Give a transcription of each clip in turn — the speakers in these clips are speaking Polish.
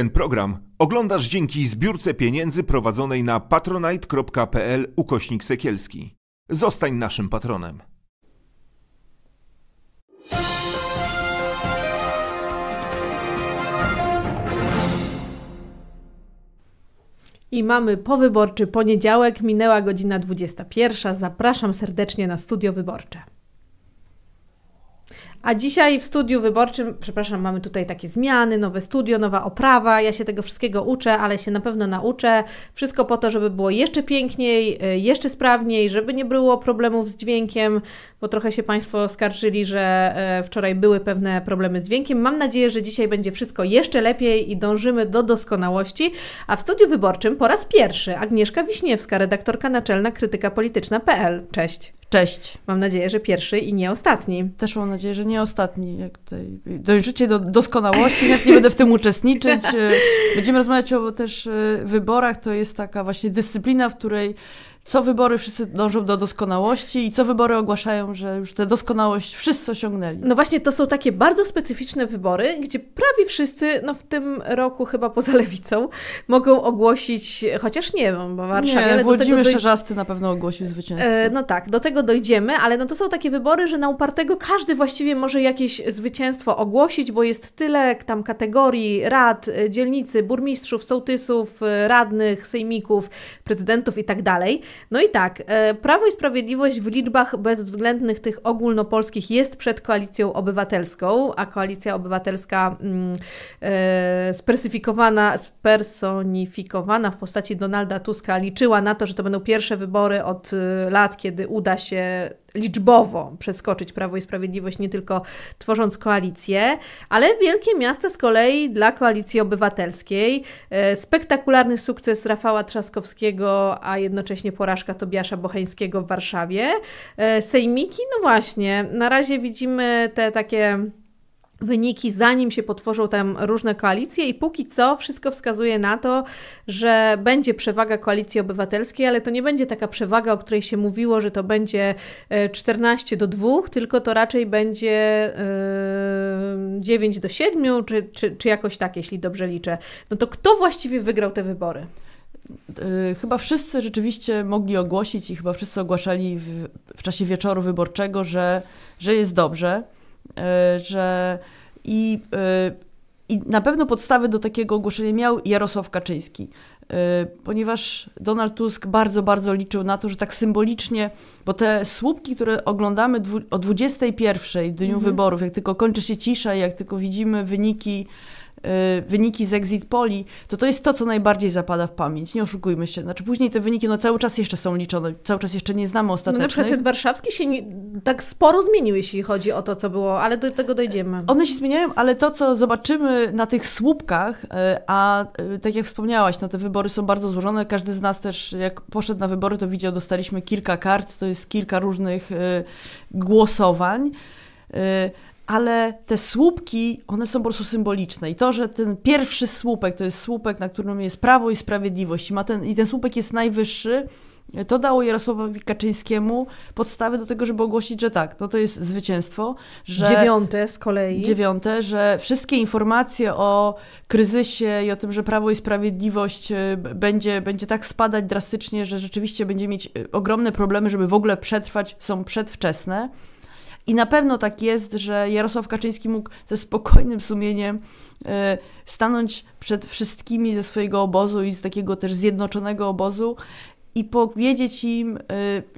Ten program oglądasz dzięki zbiórce pieniędzy prowadzonej na patronite.pl ukośnik sekielski. Zostań naszym patronem. I mamy powyborczy poniedziałek, minęła godzina 21. Zapraszam serdecznie na studio wyborcze. A dzisiaj w studiu wyborczym, przepraszam, mamy tutaj takie zmiany, nowe studio, nowa oprawa. Ja się tego wszystkiego uczę, ale się na pewno nauczę. Wszystko po to, żeby było jeszcze piękniej, y, jeszcze sprawniej, żeby nie było problemów z dźwiękiem, bo trochę się Państwo skarżyli, że e, wczoraj były pewne problemy z dźwiękiem. Mam nadzieję, że dzisiaj będzie wszystko jeszcze lepiej i dążymy do doskonałości. A w studiu wyborczym po raz pierwszy Agnieszka Wiśniewska, redaktorka naczelna krytyka polityczna.pl. Cześć. Cześć. Mam nadzieję, że pierwszy i nie ostatni. Też mam nadzieję, że nie ostatni. Jak tutaj dojrzycie do doskonałości, nie będę w tym uczestniczyć. Będziemy rozmawiać o też e, wyborach. To jest taka właśnie dyscyplina, w której co wybory wszyscy dążą do doskonałości i co wybory ogłaszają, że już tę doskonałość wszyscy osiągnęli. No właśnie, to są takie bardzo specyficzne wybory, gdzie prawie wszyscy, no w tym roku chyba poza lewicą, mogą ogłosić, chociaż nie wiem, bo Warszawie... Nie, ale Włodzimierz do Czerzasty na pewno ogłosił zwycięstwo. E, no tak, do tego dojdziemy, ale no to są takie wybory, że na upartego każdy właściwie może jakieś zwycięstwo ogłosić, bo jest tyle tam kategorii rad, e, dzielnicy, burmistrzów, sołtysów, e, radnych, sejmików, prezydentów i tak dalej no i tak, e, Prawo i Sprawiedliwość w liczbach bezwzględnych tych ogólnopolskich jest przed koalicją obywatelską, a koalicja obywatelska mm, e, spersifikowana, spersonifikowana w postaci Donalda Tuska liczyła na to, że to będą pierwsze wybory od e, lat, kiedy uda się liczbowo przeskoczyć Prawo i Sprawiedliwość, nie tylko tworząc koalicję, ale wielkie miasta z kolei dla koalicji obywatelskiej. E, spektakularny sukces Rafała Trzaskowskiego, a jednocześnie porażka Tobiasza Bocheńskiego w Warszawie. E, sejmiki, no właśnie, na razie widzimy te takie wyniki, zanim się potworzą tam różne koalicje i póki co wszystko wskazuje na to, że będzie przewaga koalicji obywatelskiej, ale to nie będzie taka przewaga, o której się mówiło, że to będzie 14 e, do 2, tylko to raczej będzie 9 e, do 7, czy, czy, czy jakoś tak, jeśli dobrze liczę. No to kto właściwie wygrał te wybory? E, chyba wszyscy rzeczywiście mogli ogłosić i chyba wszyscy ogłaszali w, w, czasie wieczoru wyborczego, że, że jest dobrze. E, że i, e, i na pewno podstawy do takiego ogłoszenia miał Jarosław Kaczyński e, ponieważ Donald Tusk bardzo, bardzo liczył na to, że tak symbolicznie, bo te słupki, które oglądamy o 21 dniu mm -hmm. wyborów, jak tylko kończy się cisza, jak tylko widzimy wyniki Y, wyniki z exit poli, to to jest to, co najbardziej zapada w pamięć. Nie oszukujmy się. Znaczy później te wyniki no, cały czas jeszcze są liczone, cały czas jeszcze nie znamy ostatecznych. No, na przykład ten warszawski się nie, tak sporo zmienił, jeśli chodzi o to, co było, ale do tego dojdziemy. One się zmieniają, ale to, co zobaczymy na tych słupkach, y, a y, tak jak wspomniałaś, no te wybory są bardzo złożone. Każdy z nas też, jak poszedł na wybory, to widział, dostaliśmy kilka kart, to jest kilka różnych głosowań ale te słupki, one są po prostu symboliczne. I to, że ten pierwszy słupek to jest słupek, na którym jest prawo i sprawiedliwość, i, ma ten, i ten słupek jest najwyższy, to dało Jarosławowi Kaczyńskiemu podstawy do tego, żeby ogłosić, że tak, no to jest zwycięstwo. Że, dziewiąte z kolei. Dziewiąte, że wszystkie informacje o kryzysie i o tym, że Prawo i Sprawiedliwość y, będzie, będzie tak spadać drastycznie, że rzeczywiście będzie mieć y, ogromne problemy, żeby w ogóle przetrwać, są przedwczesne. I na pewno tak jest, że Jarosław Kaczyński mógł ze spokojnym sumieniem e, stanąć przed wszystkimi ze swojego obozu i z takiego też zjednoczonego obozu i powiedzieć im e,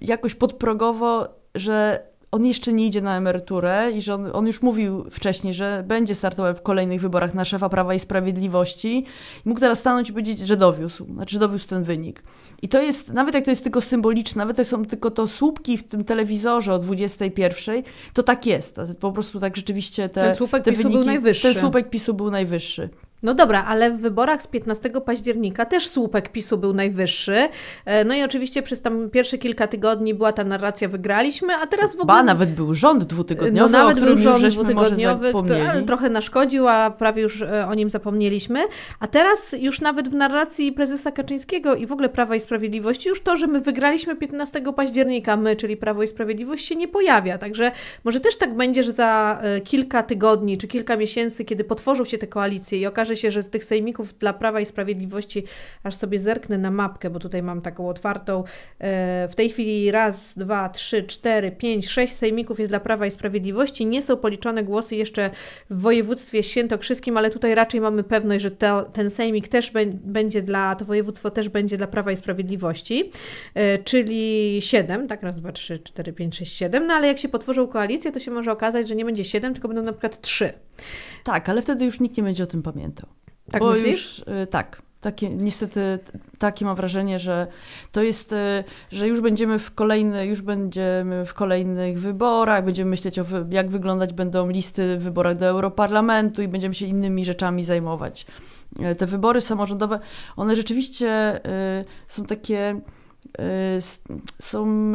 jakoś podprogowo, że on jeszcze nie idzie na emeryturę i że on, on, już mówił wcześniej, że będzie startował w kolejnych wyborach na szefa Prawa i Sprawiedliwości. I mógł teraz stanąć i powiedzieć, że dowiózł, znaczy, że dowiózł ten wynik. I to jest, nawet jak to jest tylko symboliczne, nawet to są tylko to słupki w tym telewizorze o 21, to tak jest. Po prostu tak rzeczywiście te, ten słupek te PiSu wyniki, był najwyższy. Ten słupek PiSu był najwyższy. No dobra, ale w wyborach z 15 października też słupek PiSu był najwyższy. E, no i oczywiście przez tam pierwsze kilka tygodni była ta narracja wygraliśmy, a teraz w ogóle... Ba, nawet był rząd dwutygodniowy, no, nawet był rząd dwutygodniowy, który trochę naszkodził, a prawie już e, o nim zapomnieliśmy. A teraz już nawet w narracji prezesa Kaczyńskiego i w ogóle Prawa i Sprawiedliwości już to, że my wygraliśmy 15 października, my, czyli Prawo i Sprawiedliwość, się nie pojawia. Także może też tak będzie, że za e, kilka tygodni czy kilka miesięcy, kiedy potworzą się te koalicje i okaże kojarzy się, że z tych sejmików dla Prawa i Sprawiedliwości, aż sobie zerknę na mapkę, bo tutaj mam taką otwartą, e, w tej chwili raz, dwa, trzy, cztery, pięć, sześć sejmików jest dla Prawa i Sprawiedliwości. Nie są policzone głosy jeszcze w województwie świętokrzyskim, ale tutaj raczej mamy pewność, że to, ten sejmik też będzie dla, to województwo też będzie dla Prawa i Sprawiedliwości, e, czyli siedem, tak, raz, dwa, trzy, cztery, pięć, sześć, siedem, no ale jak się potworzą koalicje, to się może okazać, że nie będzie siedem, tylko będą na przykład trzy. Tak, ale wtedy już nikt nie będzie o tym pamiętał to. Tak Bo myślisz? Już, y, tak. Takie, niestety takie mam wrażenie, że to jest, y, że już będziemy w kolejny, już będziemy w kolejnych wyborach, będziemy myśleć o jak wyglądać będą listy w wyborach do Europarlamentu i będziemy się innymi rzeczami zajmować. Y, te wybory samorządowe, one rzeczywiście są takie są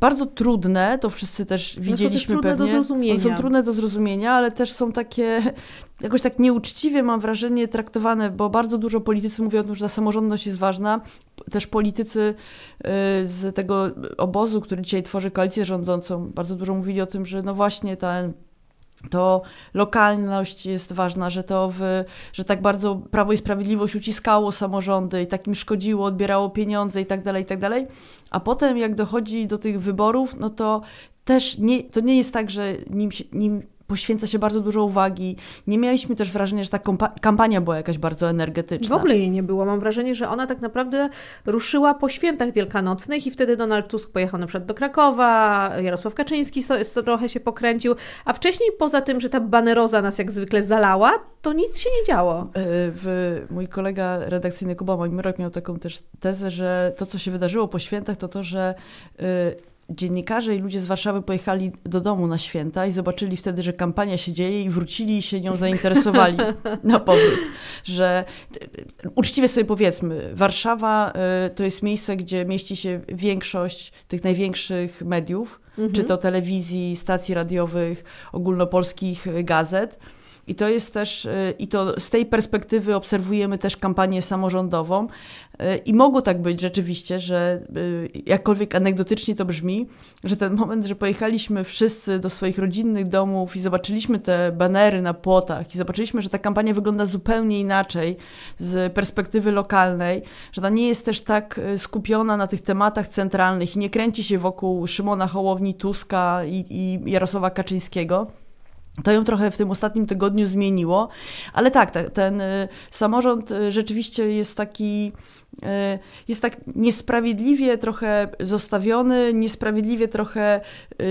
bardzo trudne, to wszyscy też widzieliśmy no są też pewnie. Do zrozumienia. Są trudne do zrozumienia, ale też są takie jakoś tak nieuczciwie mam wrażenie traktowane, bo bardzo dużo politycy mówią o tym, że ta samorządność jest ważna. Też politycy y, z tego obozu, który dzisiaj tworzy koalicję rządzącą, bardzo dużo mówili o tym, że no właśnie ten to lokalność jest ważna, że to w, że tak bardzo Prawo i Sprawiedliwość uciskało samorządy i takim szkodziło, odbierało pieniądze i tak dalej, i tak dalej. A potem jak dochodzi do tych wyborów, no to też nie, to nie jest tak, że nim, nim poświęca się bardzo dużo uwagi. Nie mieliśmy też wrażenia, że ta kampania była jakaś bardzo energetyczna. W ogóle jej nie było. Mam wrażenie, że ona tak naprawdę ruszyła po świętach wielkanocnych i wtedy Donald Tusk pojechał na przykład do Krakowa, Jarosław Kaczyński trochę się pokręcił, a wcześniej poza tym, że ta baneroza nas jak zwykle zalała, to nic się nie działo. E, w, mój kolega redakcyjny Kuba Mojmyrek miał taką też tezę, że to, co się wydarzyło po świętach, to to, że e, dziennikarze i ludzie z Warszawy pojechali do domu na święta i zobaczyli wtedy, że kampania się dzieje i wrócili i się nią zainteresowali na powrót. Że uczciwie sobie powiedzmy, Warszawa y, to jest miejsce, gdzie mieści się większość tych największych mediów, mhm. czy to telewizji, stacji radiowych, ogólnopolskich y, gazet i to jest też, y, i to z tej perspektywy obserwujemy też kampanię samorządową. Y, I mogło tak być rzeczywiście, że y, jakkolwiek anegdotycznie to brzmi, że ten moment, że pojechaliśmy wszyscy do swoich rodzinnych domów i zobaczyliśmy te banery na płotach i zobaczyliśmy, że ta kampania wygląda zupełnie inaczej z perspektywy lokalnej, że ona nie jest też tak skupiona na tych tematach centralnych i nie kręci się wokół Szymona Hołowni, Tuska i, i Jarosława Kaczyńskiego to ją trochę w tym ostatnim tygodniu zmieniło, ale tak, ten y, samorząd y, rzeczywiście jest taki Y, jest tak niesprawiedliwie trochę zostawiony, niesprawiedliwie trochę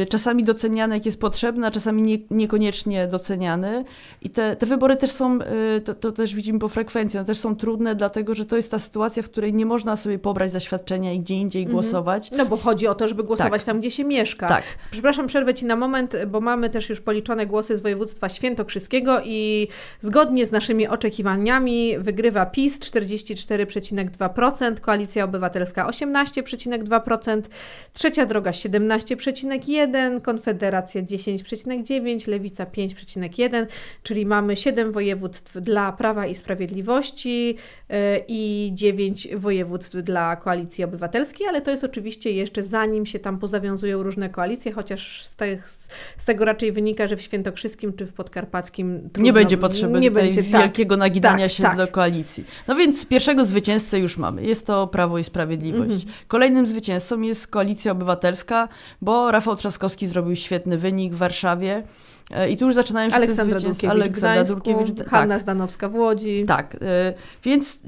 y, czasami doceniany, jak jest potrzebny, a czasami nie, niekoniecznie doceniany. I te, te wybory też są, y, to, to też widzimy po frekwencji, one też są trudne, dlatego że to jest ta sytuacja, w której nie można sobie pobrać zaświadczenia i gdzie indziej mhm. głosować. No bo chodzi o to, żeby głosować tak. tam, gdzie się mieszka. Tak. Przepraszam, przerwę Ci na moment, bo mamy też już policzone głosy z województwa świętokrzyskiego i zgodnie z naszymi oczekiwaniami wygrywa PiS 44,2%. 17,2%, Koalicja Obywatelska 18,2%, Trzecia Droga 17,1%, Konfederacja 10,9%, Lewica 5,1%, czyli mamy 7 województw dla Prawa i Sprawiedliwości y, i 9 województw dla Koalicji Obywatelskiej, ale to jest oczywiście jeszcze zanim się tam pozawiązują różne koalicje, chociaż z, tych, z tego raczej wynika, że w Świętokrzyskim czy w Podkarpackim trudno, nie będzie potrzeby nie będzie, tak, wielkiego nagidania tak, się tak. do koalicji. No więc pierwszego zwycięzcę już mamy. Jest to Prawo i Sprawiedliwość. Mhm. Kolejnym zwycięzcą jest Koalicja Obywatelska, bo Rafał Trzaskowski zrobił świetny wynik w Warszawie. E, I tu już zaczynają się Aleksandra te Dulkiewicz, Aleksandra Gdańsku, tak. Hanna Zdanowska w Łodzi. Tak, e, więc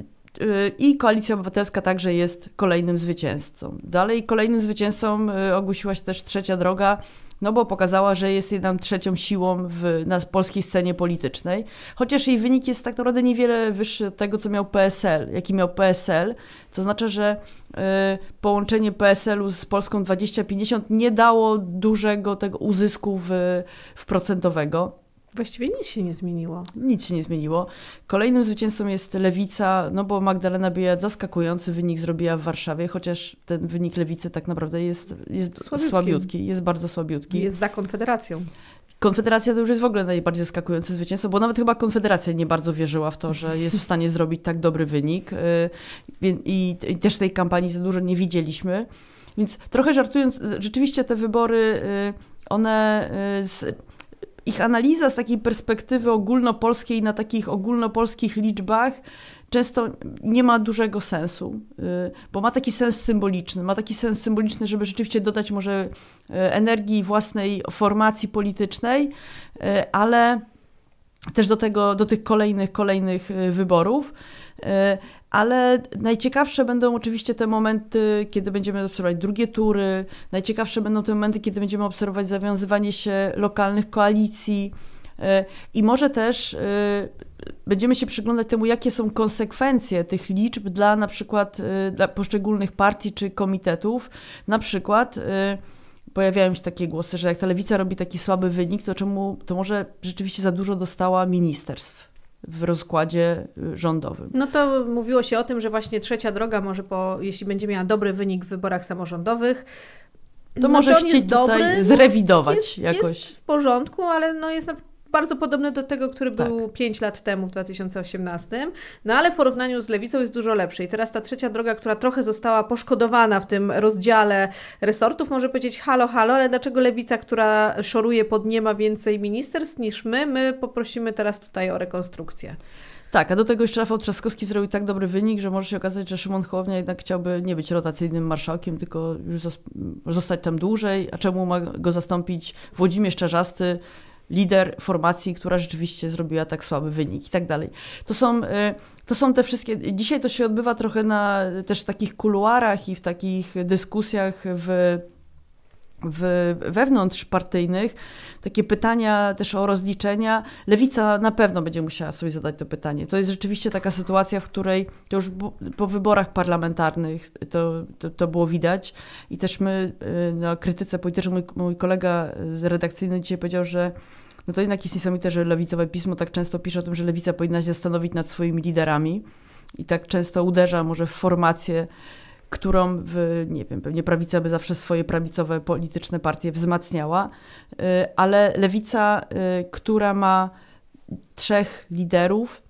e, i Koalicja Obywatelska także jest kolejnym zwycięzcą. Dalej kolejnym zwycięzcą ogłosiła się też Trzecia Droga, no bo pokazała, że jest jednak trzecią siłą w, na polskiej scenie politycznej, chociaż jej wynik jest tak naprawdę niewiele wyższy od tego, co miał PSL, jaki miał PSL, to znaczy, że y, połączenie PSL-u z Polską 2050 nie dało dużego tego uzysku w, w procentowego. Właściwie nic się nie zmieniło. Nic się nie zmieniło. Kolejnym zwycięzcą jest Lewica, no bo Magdalena Bija zaskakujący wynik zrobiła w Warszawie, chociaż ten wynik Lewicy tak naprawdę jest, jest słabiutki. jest bardzo słabiutki. Jest za Konfederacją. Konfederacja to już jest w ogóle najbardziej zaskakujące zwycięstwo, bo nawet chyba Konfederacja nie bardzo wierzyła w to, że jest w stanie zrobić tak dobry wynik. Y, I, i też tej kampanii za dużo nie widzieliśmy. Więc trochę żartując, rzeczywiście te wybory, y, one y, z, ich analiza z takiej perspektywy ogólnopolskiej, na takich ogólnopolskich liczbach, często nie ma dużego sensu, y, bo ma taki sens symboliczny. Ma taki sens symboliczny, żeby rzeczywiście dodać może y, energii własnej formacji politycznej, y, ale też do, tego, do tych kolejnych, kolejnych wyborów ale najciekawsze będą oczywiście te momenty, kiedy będziemy obserwować drugie tury, najciekawsze będą te momenty, kiedy będziemy obserwować zawiązywanie się lokalnych koalicji e, i może też e, będziemy się przyglądać temu, jakie są konsekwencje tych liczb dla na przykład e, dla poszczególnych partii czy komitetów, na przykład pojawiają się takie głosy, że jak ta lewica robi taki słaby wynik, to czemu to może rzeczywiście za dużo dostała ministerstw? w rozkładzie y, rządowym. No to mówiło się o tym, że właśnie trzecia droga może, po, jeśli będzie miała dobry wynik w wyborach samorządowych, to no, może chcieć tutaj dobry, no zrewidować jest, jakoś. Jest w porządku, ale no jest bardzo podobny do tego, który tak. był 5 lat temu, w 2018, no ale w porównaniu z lewicą jest dużo lepszy. I teraz ta trzecia droga, która trochę została poszkodowana w tym rozdziale resortów, może powiedzieć halo, halo, ale dlaczego lewica, która szoruje pod nie ma więcej ministerstw niż my, my poprosimy teraz tutaj o rekonstrukcję. Tak, a do tego jeszcze Rafał Trzaskowski zrobił tak dobry wynik, że może się okazać, że Szymon Hołownia jednak chciałby nie być rotacyjnym marszałkiem, tylko już zostać tam dłużej, a czemu ma go zastąpić Włodzimierz Czarzasty, lider formacji, która rzeczywiście zrobiła tak słaby wynik i tak dalej. To są, y, to są te wszystkie. Dzisiaj to się odbywa trochę na też w takich kuluarach i w takich dyskusjach w w, wewnątrz partyjnych takie pytania też o rozliczenia. Lewica na pewno będzie musiała sobie zadać to pytanie. To jest rzeczywiście taka sytuacja, w której to już po wyborach parlamentarnych to, to, to było widać i też my y, na krytyce politycznej, mój, mój kolega z redakcyjny dzisiaj powiedział, że no to jednak jest niesamowite, że lewicowe pismo tak często pisze o tym, że lewica powinna się zastanowić nad swoimi liderami i tak często uderza może w formację którą, w, nie wiem, pewnie prawica by zawsze swoje prawicowe polityczne partie wzmacniała, y, ale lewica, y, która ma trzech liderów,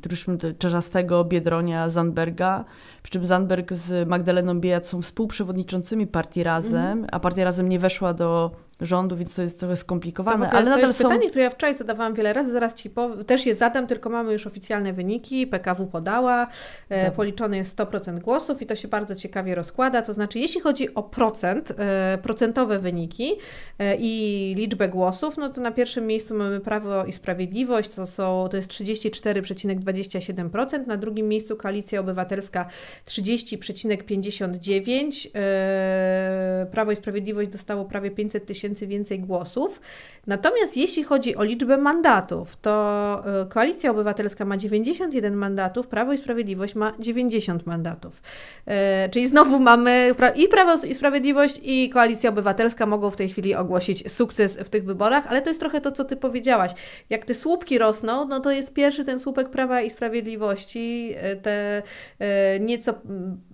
któryśmy Czerzastego, Biedronia, Zandberga, przy czym Zandberg z Magdaleną Biejat są współprzewodniczącymi partii Razem, mm. a partia Razem nie weszła do rządu, więc to jest trochę skomplikowane. ale to jest są... pytanie, które ja wczoraj zadawałam wiele razy, zaraz Ci też je zadam, tylko mamy już oficjalne wyniki, PKW podała, e, policzone jest 100% głosów i to się bardzo ciekawie rozkłada, to znaczy jeśli chodzi o procent, e, procentowe wyniki e, i liczbę głosów, no to na pierwszym miejscu mamy Prawo i Sprawiedliwość, to, są, to jest 34,27%, na drugim miejscu Koalicja Obywatelska 30,59%, e, Prawo i Sprawiedliwość dostało prawie 500 tysięcy tysięcy więcej głosów. Natomiast jeśli chodzi o liczbę mandatów, to e, Koalicja Obywatelska ma 91 mandatów, Prawo i Sprawiedliwość ma 90 mandatów. E, czyli znowu mamy i Prawo i Sprawiedliwość i Koalicja Obywatelska mogą w tej chwili ogłosić sukces w tych wyborach, ale to jest trochę to, co ty powiedziałaś. Jak te słupki rosną, no to jest pierwszy ten słupek Prawa i Sprawiedliwości, e, te nieco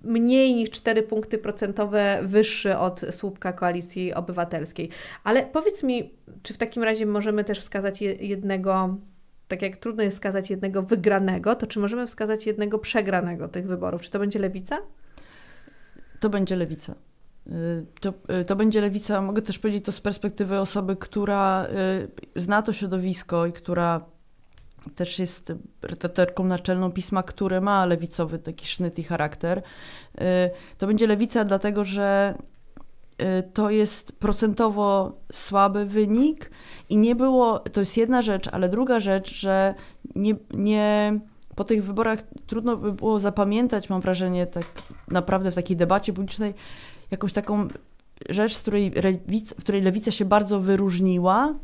mniej niż 4 punkty procentowe wyższy od słupka koalicji obywatelskiej. Ale powiedz mi, czy w takim razie możemy też wskazać jednego tak jak trudno jest wskazać jednego wygranego, to czy możemy wskazać jednego przegranego tych wyborów? Czy to będzie lewica? To będzie lewica. Y, to, y, to będzie lewica, mogę też powiedzieć to z perspektywy osoby, która y, zna to środowisko i która też jest redaktorką naczelną pisma, które ma lewicowy taki sznyt i charakter. Y, to będzie lewica, dlatego że y, to jest procentowo słaby wynik i nie było, to jest jedna rzecz, ale druga rzecz, że nie, nie po tych wyborach trudno by było zapamiętać, mam wrażenie, tak naprawdę w takiej debacie publicznej, jakąś taką rzecz, z której, lewica, w której lewica się bardzo wyróżniła,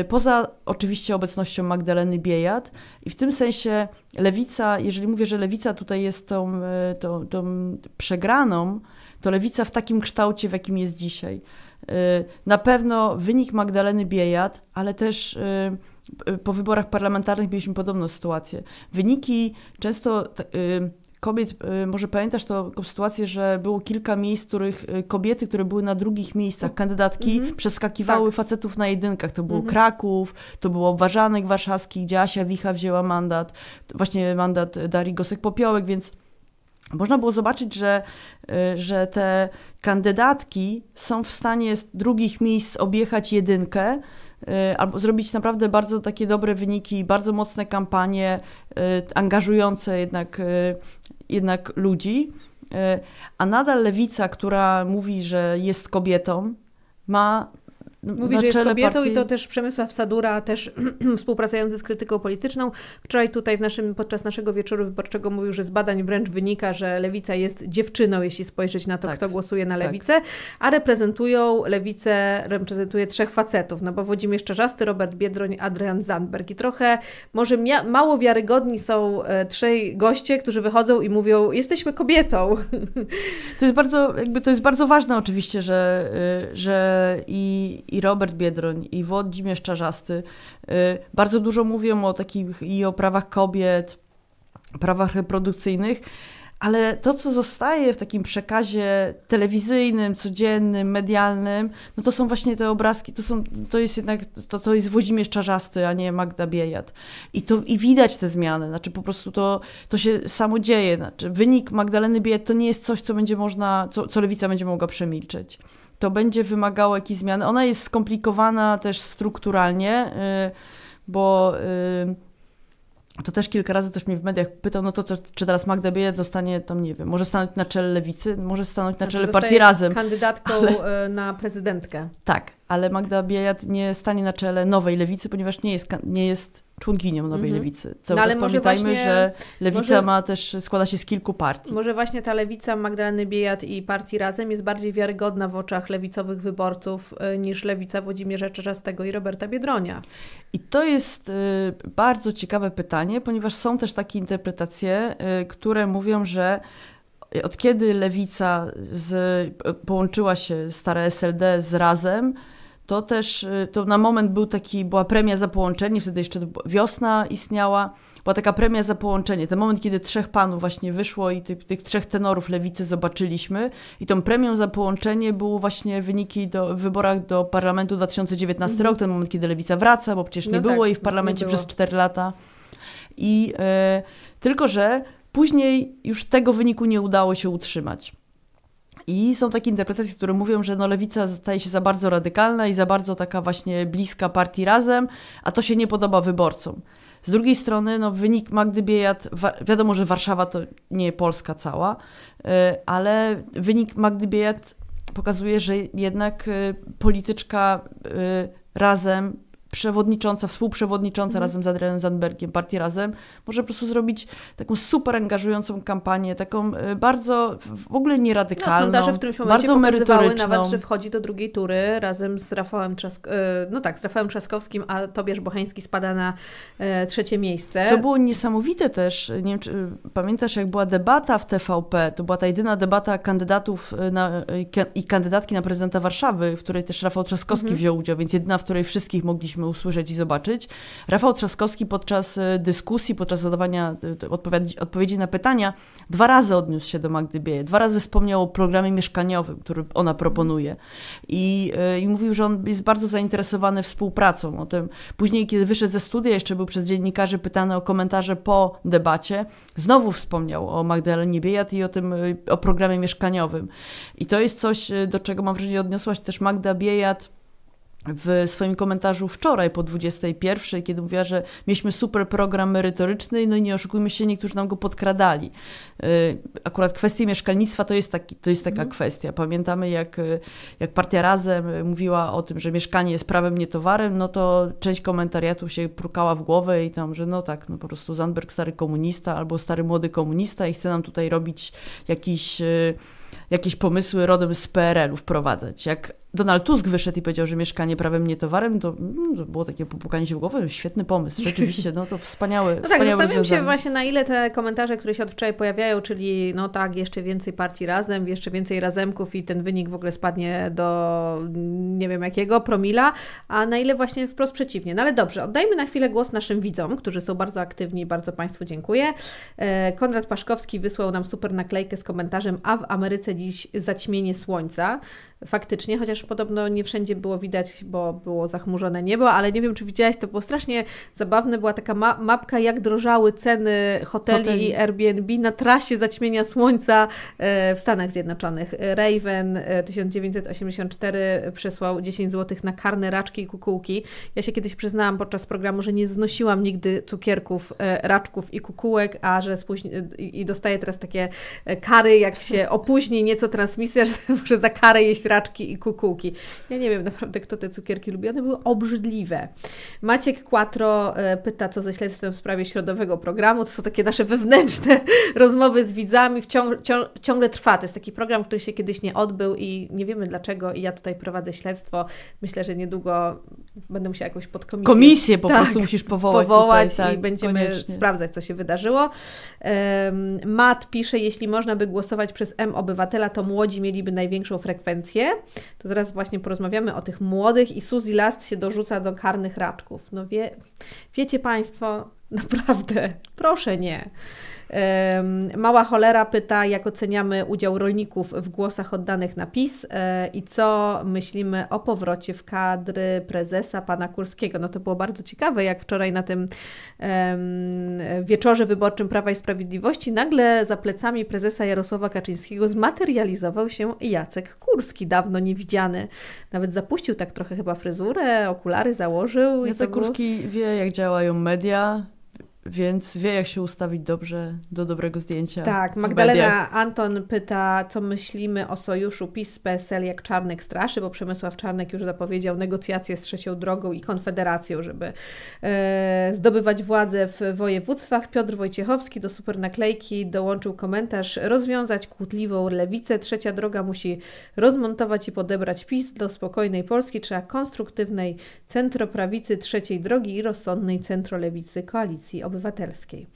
Y, poza oczywiście obecnością Magdaleny Biejat i w tym sensie lewica, jeżeli mówię, że lewica tutaj jest tą, y, tą, tą przegraną, to lewica w takim kształcie, w jakim jest dzisiaj. Y, na pewno wynik Magdaleny Biejat, ale też po wyborach parlamentarnych mieliśmy podobną sytuację. Wyniki często kobiet, y, może pamiętasz to, taką sytuację, że było kilka miejsc, których y, kobiety, które były na drugich miejscach, kandydatki, mm -hmm. przeskakiwały tak. facetów na jedynkach. To był mm -hmm. Kraków, to było Warzanek Warszawski, gdzie Asia Wicha wzięła mandat, właśnie mandat Darii Gosek-Popiołek, więc można było zobaczyć, że, y, że te kandydatki są w stanie z drugich miejsc objechać jedynkę, albo zrobić naprawdę bardzo takie dobre wyniki, bardzo mocne kampanie, angażujące jednak jednak ludzi, e, a nadal lewica, która mówi, że jest kobietą, ma no, Mówi, że jest kobietą partii... i to też Przemysław Sadura, też współpracujący z krytyką polityczną. Wczoraj tutaj w naszym, podczas naszego wieczoru wyborczego mówił, że z badań wręcz wynika, że lewica jest dziewczyną, jeśli spojrzeć na to, tak, kto głosuje na tak. lewicę, tak. a reprezentują lewicę, reprezentuje trzech facetów, no bo Włodzimierz Czarzasty, Robert Biedroń, Adrian Zandberg i trochę może mało wiarygodni są e, trzej goście, którzy wychodzą i mówią, jesteśmy kobietą. To jest bardzo, jakby to jest bardzo ważne oczywiście, że, e, że i i Robert Biedroń, i Włodzimierz Czarzasty y, bardzo dużo mówią o takich i o prawach kobiet, prawach reprodukcyjnych, ale to, co zostaje w takim przekazie telewizyjnym, codziennym, medialnym, no to są właśnie te obrazki, to, są, to jest jednak, to, to jest Włodzimierz Czarzasty, a nie Magda Biejat. I, to, I widać te zmiany, znaczy po prostu to, to się samo dzieje. Znaczy wynik Magdaleny Biejat to nie jest coś, co będzie można, co, co lewica będzie mogła przemilczeć to będzie wymagało jakichś zmian. Ona jest skomplikowana też strukturalnie, y, bo y, to też kilka razy ktoś mnie w mediach pytał, no to, to czy teraz Magda Bieje zostanie tam, nie wiem, może stanąć na czele lewicy, może stanąć na znaczy, czele partii razem. kandydatką ale... Y, na prezydentkę. Tak, ale Magda Biejat nie stanie na czele nowej lewicy, ponieważ nie jest, nie jest członkinią Nowej mhm. Lewicy. Co no, ale pamiętajmy, właśnie, że Lewica może, ma też, składa się z kilku partii. Może właśnie ta Lewica Magdaleny Biejat i partii Razem jest bardziej wiarygodna w oczach lewicowych wyborców y, niż Lewica Włodzimierza Czerzastego i Roberta Biedronia. I to jest y, bardzo ciekawe pytanie, ponieważ są też takie interpretacje, y, które mówią, że od kiedy lewica z, połączyła się stare SLD z Razem, to też, y, to na moment był taki, była premia za połączenie, wtedy jeszcze wiosna istniała, była taka premia za połączenie, ten moment, kiedy trzech panów właśnie wyszło i tych, tych trzech tenorów lewicy zobaczyliśmy i tą premią za połączenie były właśnie wyniki do, w wyborach do parlamentu 2019 mhm. rok, ten moment, kiedy lewica wraca, bo przecież nie no było tak, jej w parlamencie przez 4 lata i e, tylko, że później już tego wyniku nie udało się utrzymać. I są takie interpretacje, które mówią, że no lewica staje się za bardzo radykalna i za bardzo taka właśnie bliska partii razem, a to się nie podoba wyborcom. Z drugiej strony, no, wynik Magdy Biejat, wiadomo, że Warszawa to nie Polska cała, y, ale wynik Magdy Biejat pokazuje, że jednak y, polityczka y, razem przewodnicząca, współprzewodnicząca mm. razem z Adrianem Zandbergiem, partii Razem, może po prostu zrobić taką super angażującą kampanię, taką y, bardzo w ogóle nieradykalną, no, sondaże w którymś momencie bardzo merytoryczną. nawet, że wchodzi do drugiej tury razem z Rafałem, Trzask y, no tak, z Rafałem Trzaskowskim, a Tobiasz Bocheński spada na y, trzecie miejsce. Co było niesamowite też, nie wiem, czy pamiętasz jak była debata w TVP, to była ta jedyna debata kandydatów na, i kandydatki na prezydenta Warszawy, w której też Rafał Trzaskowski mm. wziął udział, więc jedyna, w której wszystkich mogliśmy usłyszeć i zobaczyć. Rafał Trzaskowski podczas e, dyskusji, podczas zadawania e, odpowiedzi, odpowiedzi na pytania, dwa razy odniósł się do Magdy Bieje, dwa razy wspomniał o programie mieszkaniowym, który ona proponuje i, e, i mówił, że on jest bardzo zainteresowany współpracą o tym. Później, kiedy wyszedł ze studia, jeszcze był przez dziennikarzy pytany o komentarze po debacie, znowu wspomniał o Magdalenie Biejat i o tym, o programie mieszkaniowym. I to jest coś, do czego mam wrażenie odniosłaś też Magda Biejat w swoim komentarzu wczoraj po 21, kiedy mówiła, że mieliśmy super program merytoryczny, no i nie oszukujmy się, niektórzy nam go podkradali. Y, akurat kwestie mieszkalnictwa to jest, taki, to jest taka mm. kwestia. Pamiętamy, jak, jak partia Razem mówiła o tym, że mieszkanie jest prawem, nie towarem, no to część komentariatu się prukała w głowę i tam, że no tak, no po prostu Zandberg stary komunista albo stary młody komunista i chce nam tutaj robić jakiś, y, jakieś pomysły rodem z PRL-u wprowadzać. Jak Donald Tusk wyszedł i powiedział, że mieszkanie prawem nie towarem, to, no, to było takie popukanie się w głowę, świetny pomysł, rzeczywiście, no to wspaniały, no tak, wspaniały zastanawiam się właśnie na ile te komentarze, które się od wczoraj pojawiają, czyli no tak, jeszcze więcej partii razem, jeszcze więcej razemków i ten wynik w ogóle spadnie do nie wiem jakiego promila, a na ile właśnie wprost przeciwnie. No ale dobrze, oddajmy na chwilę głos naszym widzom, którzy są bardzo aktywni i bardzo Państwu dziękuję. E, Konrad Paszkowski wysłał nam super naklejkę z komentarzem, a w Ameryce dziś zaćmienie słońca. Faktycznie, chociaż też podobno nie wszędzie było widać, bo było zachmurzone niebo, ale nie wiem, czy widziałaś, to było strasznie zabawne. Była taka ma mapka, jak drożały ceny hoteli, i Airbnb na trasie zaćmienia słońca e, w Stanach Zjednoczonych. Raven 1984 e, przesłał 10 zł na karne raczki i kukułki. Ja się kiedyś przyznałam podczas programu, że nie znosiłam nigdy cukierków, e, raczków i kukułek, a że i dostaję teraz takie kary, jak się opóźni nieco transmisja, że muszę za karę jeść raczki i kukułki. Ja nie wiem naprawdę, kto te cukierki lubi. One były obrzydliwe. Maciek Quattro e, pyta, co ze śledztwem w sprawie środowego programu. To są takie nasze wewnętrzne rozmowy z widzami. Ciąg, ciąg, ciągle trwa. To jest taki program, który się kiedyś nie odbył i nie wiemy dlaczego. I ja tutaj prowadzę śledztwo. Myślę, że niedługo będę musiała jakąś podkomisję. Komisję po tak, prostu musisz powołać. Powołać tutaj, tak, i będziemy koniecznie. sprawdzać, co się wydarzyło. Um, Mat pisze, jeśli można by głosować przez M obywatela, to młodzi mieliby największą frekwencję. To zaraz zaraz właśnie porozmawiamy o tych młodych i Suzy Last się dorzuca do karnych raczków. No wie, wiecie Państwo, naprawdę, proszę nie. Mała Cholera pyta, jak oceniamy udział rolników w głosach oddanych na PiS e, i co myślimy o powrocie w kadry prezesa pana Kurskiego. No to było bardzo ciekawe, jak wczoraj na tym wieczorze wyborczym Prawa i Sprawiedliwości nagle za plecami prezesa Jarosława Kaczyńskiego zmaterializował się Jacek Kurski, dawno niewidziany. Nawet zapuścił tak trochę chyba fryzurę, okulary założył. Jacek i było... Kurski wie, jak działają media, więc wie, jak się ustawić dobrze do dobrego zdjęcia. Tak, Magdalena Anton pyta, co myślimy o sojuszu PiS-PSL, jak Czarnek straszy, bo Przemysław Czarnek już zapowiedział negocjacje z Trzecią Drogą i Konfederacją, żeby e, zdobywać władzę w województwach. Piotr Wojciechowski do supernaklejki dołączył komentarz, rozwiązać kłótliwą lewicę. Trzecia Droga musi rozmontować i podebrać PiS do spokojnej Polski. Trzeba konstruktywnej centroprawicy Trzeciej Drogi i rozsądnej centrolewicy koalicji Obywatelskiej.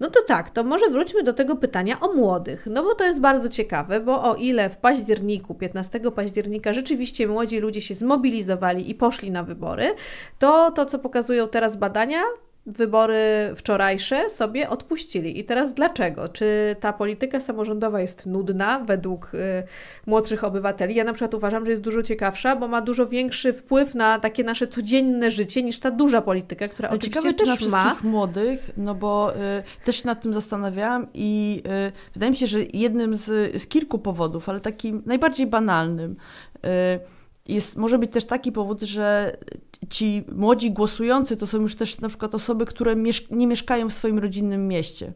No to tak, to może wróćmy do tego pytania o młodych, no bo to jest bardzo ciekawe, bo o ile w październiku, 15 października rzeczywiście młodzi ludzie się zmobilizowali i poszli na wybory, to to, co pokazują teraz badania, wybory wczorajsze sobie odpuścili. I teraz dlaczego? Czy ta polityka samorządowa jest nudna według y, młodszych obywateli? Ja na przykład uważam, że jest dużo ciekawsza, bo ma dużo większy wpływ na takie nasze codzienne życie niż ta duża polityka, która Ale oczywiście ciekawe, też na wszystkich ma. młodych, no bo y, też nad tym zastanawiałam i y, wydaje mi się, że jednym z, z kilku powodów, ale takim najbardziej banalnym, y, jest, może być też taki powód, że ci młodzi głosujący to są już też na przykład osoby, które nie mieszkają w swoim rodzinnym mieście.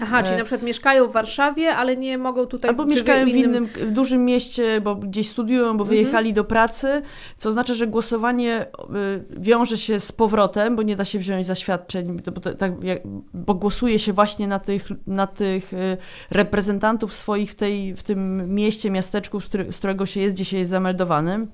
Aha, czyli e, na przykład mieszkają w Warszawie, ale nie mogą tutaj... Albo mieszkają w innym... w dużym mieście, bo gdzieś studiują, bo mhm. wyjechali mhm. do pracy, co znaczy, że głosowanie e, wiąże się z powrotem, bo nie da się wziąć zaświadczeń, bo, to, tak, bo głosuje się właśnie na tych, na tych e, reprezentantów swoich w, tej, w tym mieście, miasteczku, z którego się jest dzisiaj zameldowanym.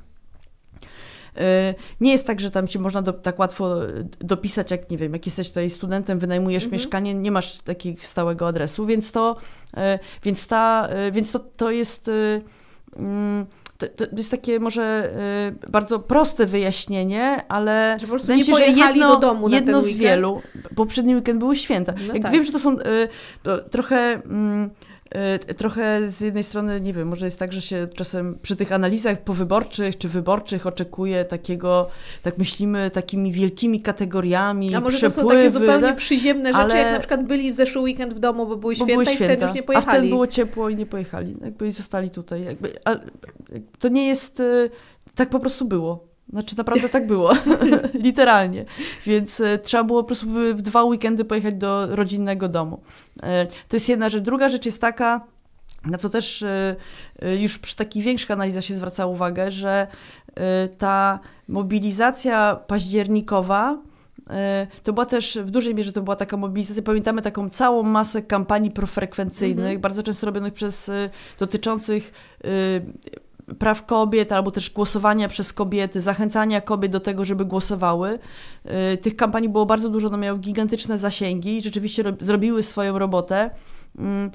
Y, nie jest tak, że tam ci można do, tak łatwo y, dopisać, jak nie wiem, jak jesteś tutaj studentem, wynajmujesz mhm. mieszkanie, nie masz takiego stałego adresu, więc to, y, więc ta, więc to, to jest. Mm, to, to, jest takie może bardzo proste wyjaśnienie, ale że po prostu nie się, jedno, do domu jedno ten z wielu, wielu. Poprzedni weekend były święta. No tak. Wiem, że to są to trochę mm, Y, trochę z jednej strony, nie wiem, może jest tak, że się czasem przy tych analizach powyborczych czy wyborczych oczekuje takiego, tak myślimy, takimi wielkimi kategoriami. A może przepływy, to są takie zupełnie tak? przyziemne rzeczy, ale... jak na przykład byli w zeszły weekend w domu, bo były święta, bo były święta. i wtedy już nie pojechali. A wtedy było ciepło i nie pojechali, jakby i zostali tutaj. Jakby, to nie jest, y, tak po prostu było. Znaczy naprawdę tak było, literalnie. Więc e, trzeba było po prostu w dwa weekendy pojechać do rodzinnego domu. E, to jest jedna rzecz. Druga rzecz jest taka, na co też e, już przy takich większych analizach się zwraca uwagę, że ta mobilizacja październikowa to była też w dużej mierze to była taka mobilizacja. Pamiętamy taką całą masę kampanii profrekwencyjnych, mm -hmm. bardzo często robionych przez dotyczących praw kobiet, albo też głosowania przez kobiety, zachęcania kobiet do tego, żeby głosowały. Y, tych kampanii było bardzo dużo, one miały gigantyczne zasięgi i rzeczywiście zrobiły swoją robotę. Mm,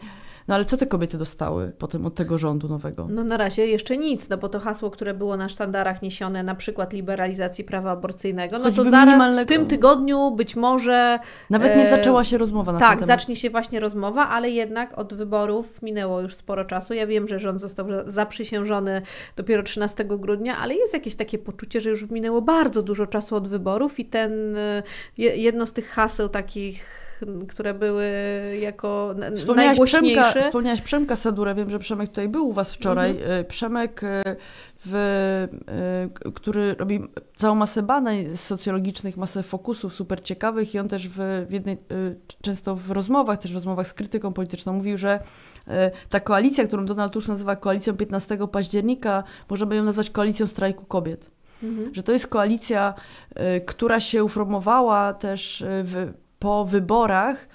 no ale co te kobiety dostały potem od tego rządu nowego? No na razie jeszcze nic, no bo to hasło, które było na sztandarach niesione, na przykład liberalizacji prawa aborcyjnego, no Choćby to zaraz minimalnego... w tym tygodniu być może... Nawet nie e, zaczęła się rozmowa na tak, ten temat. Tak, zacznie się właśnie rozmowa, ale jednak od wyborów minęło już sporo czasu. Ja wiem, że rząd został zaprzysiężony dopiero 13 grudnia, ale jest jakieś takie poczucie, że już minęło bardzo dużo czasu od wyborów i ten e, jedno z tych haseł takich które były jako wspomniałaś najgłośniejsze. Przemka, wspomniałaś Przemka wiem, że Przemek tutaj był u Was wczoraj. Mhm. E, Przemek, e, w, e, który robi całą masę badań socjologicznych, masę fokusów super ciekawych i on też w, w jednej, często w rozmowach, też w rozmowach z krytyką polityczną mówił, że ta koalicja, którą Donald Tusk nazywa koalicją 15 października, możemy ją nazwać koalicją strajku kobiet. Mhm. Że to jest koalicja, która się uformowała też w, po wyborach,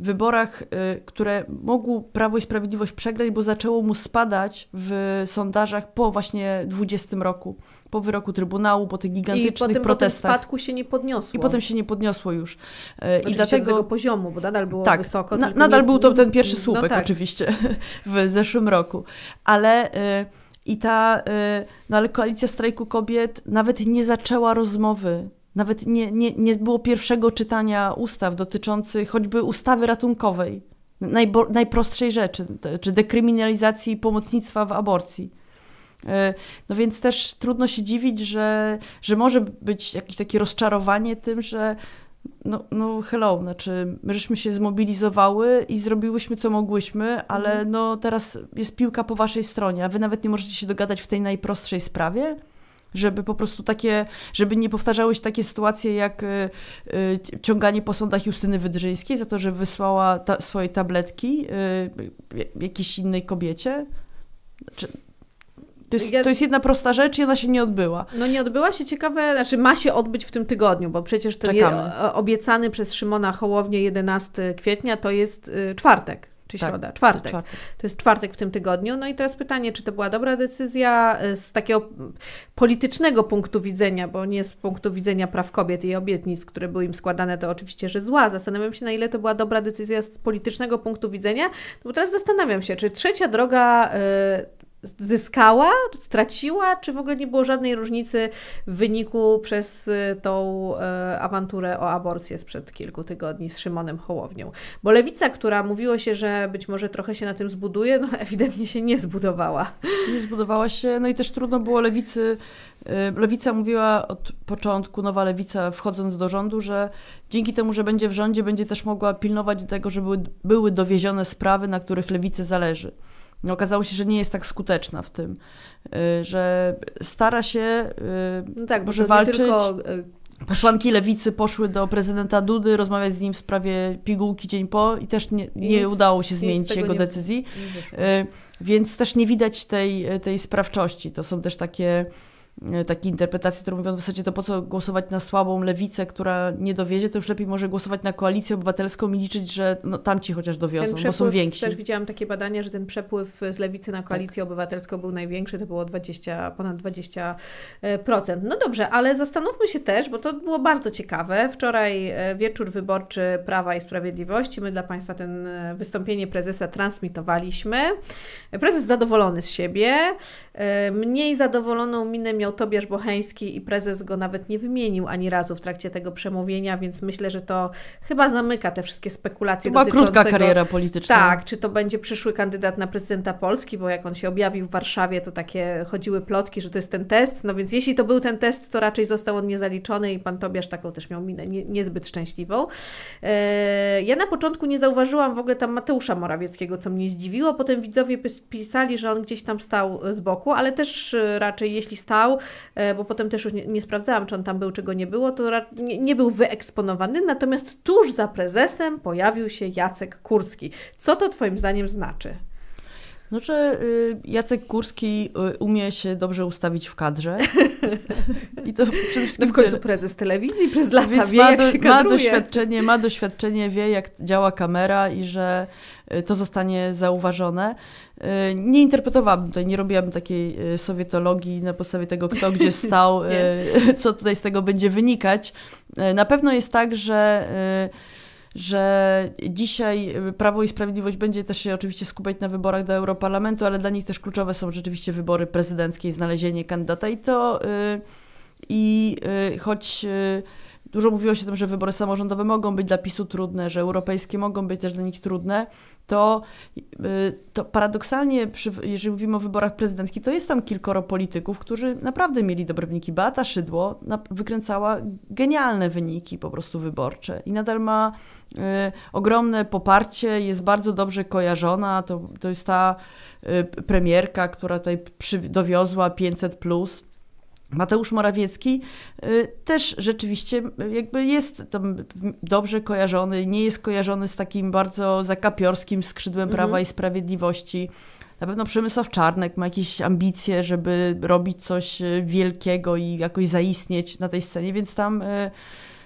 wyborach, y, które mogło Prawo i Sprawiedliwość przegrać, bo zaczęło mu spadać w sondażach po właśnie 20 roku, po wyroku Trybunału, po tych gigantycznych I potem, protestach. I po spadku się nie podniosło. I potem się nie podniosło już. Y, oczywiście I dlatego do tego poziomu, bo nadal było tak, wysoko. Na, nadal nie... był to ten no pierwszy słupek no tak. oczywiście w zeszłym roku. Ale... Y, I ta, no ale koalicja strajku kobiet nawet nie zaczęła rozmowy nawet nie, nie, nie było pierwszego czytania ustaw dotyczących choćby ustawy ratunkowej, najbo, najprostszej rzeczy, czy dekryminalizacji pomocnictwa w aborcji. E, no więc też trudno się dziwić, że, że może być jakieś takie rozczarowanie tym, że no, no hello, znaczy my żeśmy się zmobilizowały i zrobiłyśmy co mogłyśmy, ale mhm. no teraz jest piłka po waszej stronie, a wy nawet nie możecie się dogadać w tej najprostszej sprawie żeby po prostu takie, żeby nie powtarzały się takie sytuacje jak y, y, ciąganie po sądach Justyny Wydrzyńskiej za to, że wysłała ta, swoje tabletki y, jakiejś innej kobiecie. Znaczy, to jest, ja... to jest, jedna prosta rzecz i ona się nie odbyła. No nie odbyła się, ciekawe, znaczy ma się odbyć w tym tygodniu, bo przecież ten je, obiecany przez Szymona Hołownię 11 kwietnia to jest czwartek czy tak, środa, czwartek. czwartek. To jest czwartek w tym tygodniu. No i teraz pytanie, czy to była dobra decyzja e, z takiego politycznego punktu widzenia, bo nie z punktu widzenia praw kobiet i obietnic, które były im składane, to oczywiście, że zła. Zastanawiam się, na ile to była dobra decyzja z politycznego punktu widzenia, no bo teraz zastanawiam się, czy trzecia droga e, zyskała, straciła, czy w ogóle nie było żadnej różnicy w wyniku przez y, tą e, awanturę o aborcję sprzed kilku tygodni z Szymonem Hołownią. Bo lewica, która mówiło się, że być może trochę się na tym zbuduje, no ewidentnie się nie zbudowała. Nie zbudowała się, no i też trudno było lewicy. Y, lewica mówiła od początku, nowa lewica wchodząc do rządu, że dzięki temu, że będzie w rządzie, będzie też mogła pilnować tego, żeby były dowiezione sprawy, na których lewicy zależy. No, okazało się, że nie jest tak skuteczna w tym, y, że stara się y, no tak, może walczyć. Tylko... Posłanki lewicy poszły do prezydenta Dudy rozmawiać z nim w sprawie pigułki dzień po i też nie, nie udało się zmienić jego nie, decyzji. Nie y, więc też nie widać tej, tej sprawczości. To są też takie E, takiej interpretacji, którą mówią w zasadzie to po co głosować na słabą lewicę, która nie dowiezie, to już lepiej może głosować na koalicję obywatelską i liczyć, że no, tamci chociaż dowiozą, przepływ, bo są więksi. Też widziałam takie badania, że ten przepływ z lewicy na koalicję tak. obywatelską był największy, to było 20, ponad 20%. E, no dobrze, ale zastanówmy się też, bo to było bardzo ciekawe. Wczoraj e, wieczór wyborczy Prawa i Sprawiedliwości, my dla Państwa ten wystąpienie prezesa transmitowaliśmy. Prezes zadowolony z siebie, mniej zadowoloną minę miał wspomniał Tobiasz Bocheński i prezes go nawet nie wymienił ani razu w trakcie tego przemówienia, więc myślę, że to chyba zamyka te wszystkie spekulacje chyba dotyczące... krótka kariera polityczna. Tak, czy to będzie przyszły kandydat na prezydenta Polski, bo jak on się objawił w Warszawie, to takie chodziły plotki, że to jest ten test, no więc jeśli to był ten test, to raczej został on niezaliczony i pan Tobiasz taką też miał minę nie, niezbyt szczęśliwą. E, ja na początku nie zauważyłam w ogóle tam Mateusza Morawieckiego, co mnie zdziwiło, potem widzowie pisali, że on gdzieś tam stał z boku, ale też e, raczej jeśli stał, E, bo potem też już nie, nie sprawdzałam, czy on tam był, czy go nie było, to nie, nie był wyeksponowany, natomiast tuż za prezesem pojawił się Jacek Kurski. Co to Twoim zdaniem znaczy? No, że y, Jacek Kurski y, umie się dobrze ustawić w kadrze. I to przede wszystkim. No w końcu prezes telewizji przez lata Więc wie, jak do, się ma doświadczenie, ma doświadczenie, wie, jak działa kamera i że y, to zostanie zauważone. Nie interpretowałabym tutaj, nie robiłabym takiej sowietologii na podstawie tego, kto gdzie stał, co tutaj z tego będzie wynikać. Na pewno jest tak, że że dzisiaj y, Prawo i Sprawiedliwość będzie też się oczywiście skupiać na wyborach do Europarlamentu, ale dla nich też kluczowe są rzeczywiście wybory prezydenckie i znalezienie kandydata i to y, i y, choć Dużo mówiło się o tym, że wybory samorządowe mogą być dla PiSu trudne, że europejskie mogą być też dla nich trudne. To, y, to paradoksalnie, przy, jeżeli mówimy o wyborach prezydenckich, to jest tam kilkoro polityków, którzy naprawdę mieli dobre wyniki. Beata Szydło na, wykręcała genialne wyniki po prostu wyborcze i nadal ma y, ogromne poparcie, jest bardzo dobrze kojarzona. To, to jest ta y, premierka, która tutaj przy, dowiozła 500+. Plus Mateusz Morawiecki y, też rzeczywiście y, jakby jest dobrze kojarzony, nie jest kojarzony z takim bardzo zakapiorskim skrzydłem Prawa mhm. i Sprawiedliwości. Na pewno Przemysław Czarnek ma jakieś ambicje, żeby robić coś y, wielkiego i jakoś zaistnieć na tej scenie, więc tam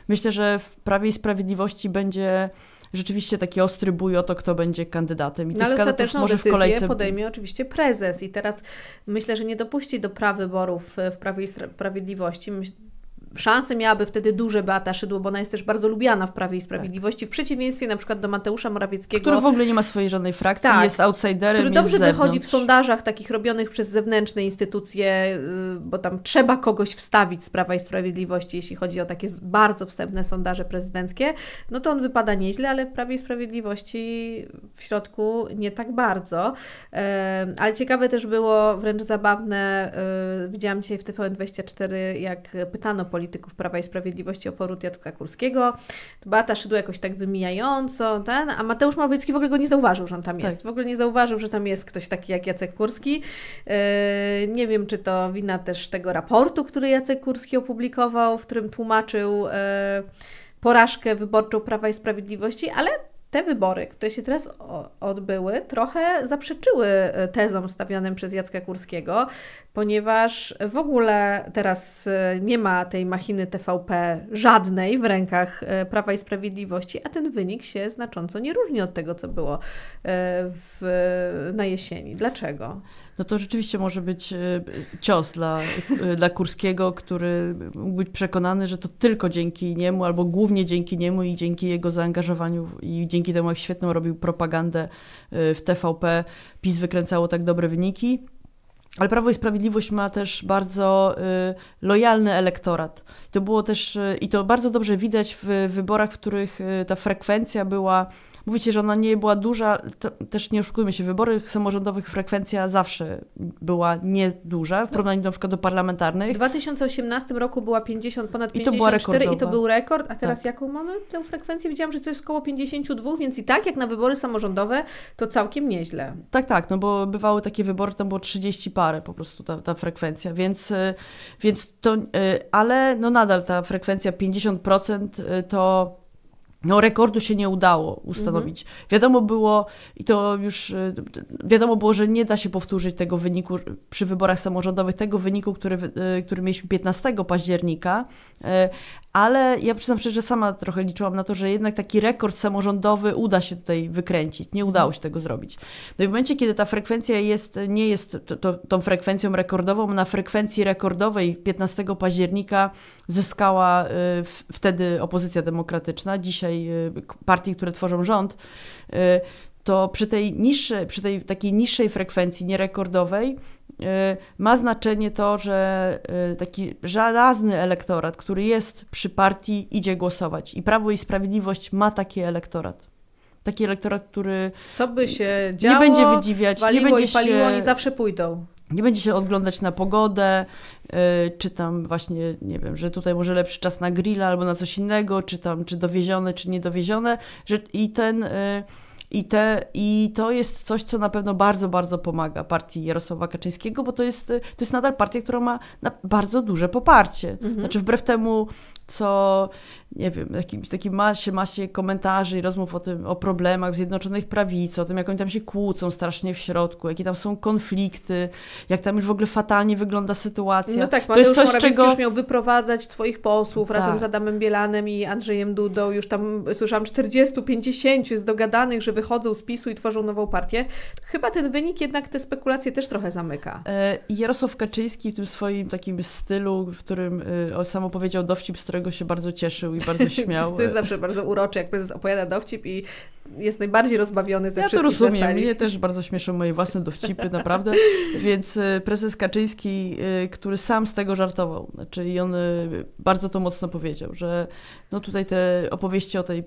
myślę, że w Prawie i Sprawiedliwości będzie rzeczywiście taki ostry bój o to, kto będzie kandydatem. I no, ale ostateczną może decyzję w kolejce... podejmie oczywiście prezes i teraz myślę, że nie dopuści do prawyborów w Prawie i Sprawiedliwości. Myślę, szanse miałaby wtedy duże Beata Szydło, bo ona jest też bardzo lubiana w Prawie i tak. Sprawiedliwości, w przeciwieństwie na przykład do Mateusza Morawieckiego. Który w ogóle nie ma swojej żadnej frakcji, tak, jest outsiderem, Który dobrze wychodzi w sondażach takich robionych przez zewnętrzne instytucje, y, bo tam trzeba kogoś wstawić z Prawa i Sprawiedliwości, jeśli chodzi o takie bardzo wstępne sondaże prezydenckie, no to on wypada nieźle, ale w Prawie i Sprawiedliwości w środku nie tak bardzo. E, ale ciekawe też było, wręcz zabawne, y, widziałam dzisiaj w TVN24, jak pytano polityków, polityków Prawa i Sprawiedliwości oporu Jacka Kurskiego. Beata Szydło jakoś tak wymijająco, ten, a Mateusz Morawiecki w ogóle go nie zauważył, że on tam jest. Tak. W ogóle nie zauważył, że tam jest ktoś taki jak Jacek Kurski. Yy, nie wiem, czy to wina też tego raportu, który Jacek Kurski opublikował, w którym tłumaczył yy, porażkę wyborczą Prawa i Sprawiedliwości, ale te wybory, które się teraz odbyły, trochę zaprzeczyły e, tezom stawianym przez Jacka Kurskiego, ponieważ w ogóle teraz e, nie ma tej machiny TVP żadnej w rękach e, Prawa i Sprawiedliwości, a ten wynik się znacząco nie różni od tego, co było w, na jesieni. Dlaczego? no to rzeczywiście może być e, cios dla, e, dla Kurskiego, który mógł być przekonany, że to tylko dzięki niemu, albo głównie dzięki niemu i dzięki jego zaangażowaniu i dzięki temu, jak świetną robił propagandę e, w TVP, PiS wykręcało tak dobre wyniki. Ale Prawo i Sprawiedliwość ma też bardzo y, lojalny elektorat. To było też, y, i to bardzo dobrze widać w wyborach, w których y, ta frekwencja była, mówicie, że ona nie była duża, to, też nie oszukujmy się, w wyborach samorządowych frekwencja zawsze była nieduża, w porównaniu na przykład do parlamentarnych. W 2018 roku była 50, ponad 54 i to, i to był rekord, a teraz tak. jaką mamy tę frekwencję? Widziałam, że to jest około 52, więc i tak jak na wybory samorządowe, to całkiem nieźle. Tak, tak, no bo bywały takie wybory, tam było 30 parę po prostu ta, ta frekwencja, więc, y, więc to, y, ale no nadal ta frekwencja 50% y, to no, rekordu się nie udało ustanowić. Mhm. Wiadomo było, i to już wiadomo było, że nie da się powtórzyć tego wyniku przy wyborach samorządowych, tego wyniku, który, który mieliśmy 15 października, ale ja przyznam szczerze, że sama trochę liczyłam na to, że jednak taki rekord samorządowy uda się tutaj wykręcić. Nie udało się tego zrobić. No i w momencie, kiedy ta frekwencja jest, nie jest tą frekwencją rekordową, na frekwencji rekordowej 15 października zyskała y, w, wtedy opozycja demokratyczna, dzisiaj y, partii, które tworzą rząd, y, to przy tej, niższej, przy tej takiej niższej frekwencji, nierekordowej, y, ma znaczenie to, że y, taki żelazny elektorat, który jest przy partii, idzie głosować. I Prawo i Sprawiedliwość ma taki elektorat. Taki elektorat, który. Co by się działo? Nie będzie wydziwiać, nie będzie i paliło, się, oni zawsze pójdą. Nie będzie się oglądać na pogodę, y, czy tam właśnie, nie wiem, że tutaj może lepszy czas na grilla albo na coś innego, czy tam, czy dowiezione, czy niedowiezione. Że, I ten i, te, I to jest coś, co na pewno bardzo, bardzo pomaga partii Jarosława Kaczyńskiego, bo to jest, y, to jest nadal partia, która ma bardzo duże poparcie. Mhm. Znaczy, wbrew temu, co nie wiem, jakimś takim masie, masie komentarzy i rozmów o tym, o problemach w Zjednoczonych Prawicy, o tym, jak oni tam się kłócą strasznie w środku, jakie tam są konflikty, jak tam już w ogóle fatalnie wygląda sytuacja. No tak, Mateusz to jest coś, czego... już miał wyprowadzać swoich posłów tak. razem z Adamem Bielanem i Andrzejem Dudą, już tam słyszałam 40-50 jest dogadanych, że wychodzą z PiSu i tworzą nową partię. Chyba ten wynik jednak te spekulacje też trochę zamyka. E, Jarosław Kaczyński w tym swoim takim stylu, w którym y, sam opowiedział dowcip, z którego się bardzo cieszył bardzo śmiało. to jest zawsze bardzo urocze, jak prezes opowiada dowcip i jest najbardziej rozbawiony ze ja wszystkich Ja to rozumiem. Mnie też bardzo śmieszą moje własne dowcipy, naprawdę. Więc e, prezes Kaczyński, e, który sam z tego żartował, znaczy i on e, bardzo to mocno powiedział, że no tutaj te opowieści o, tej,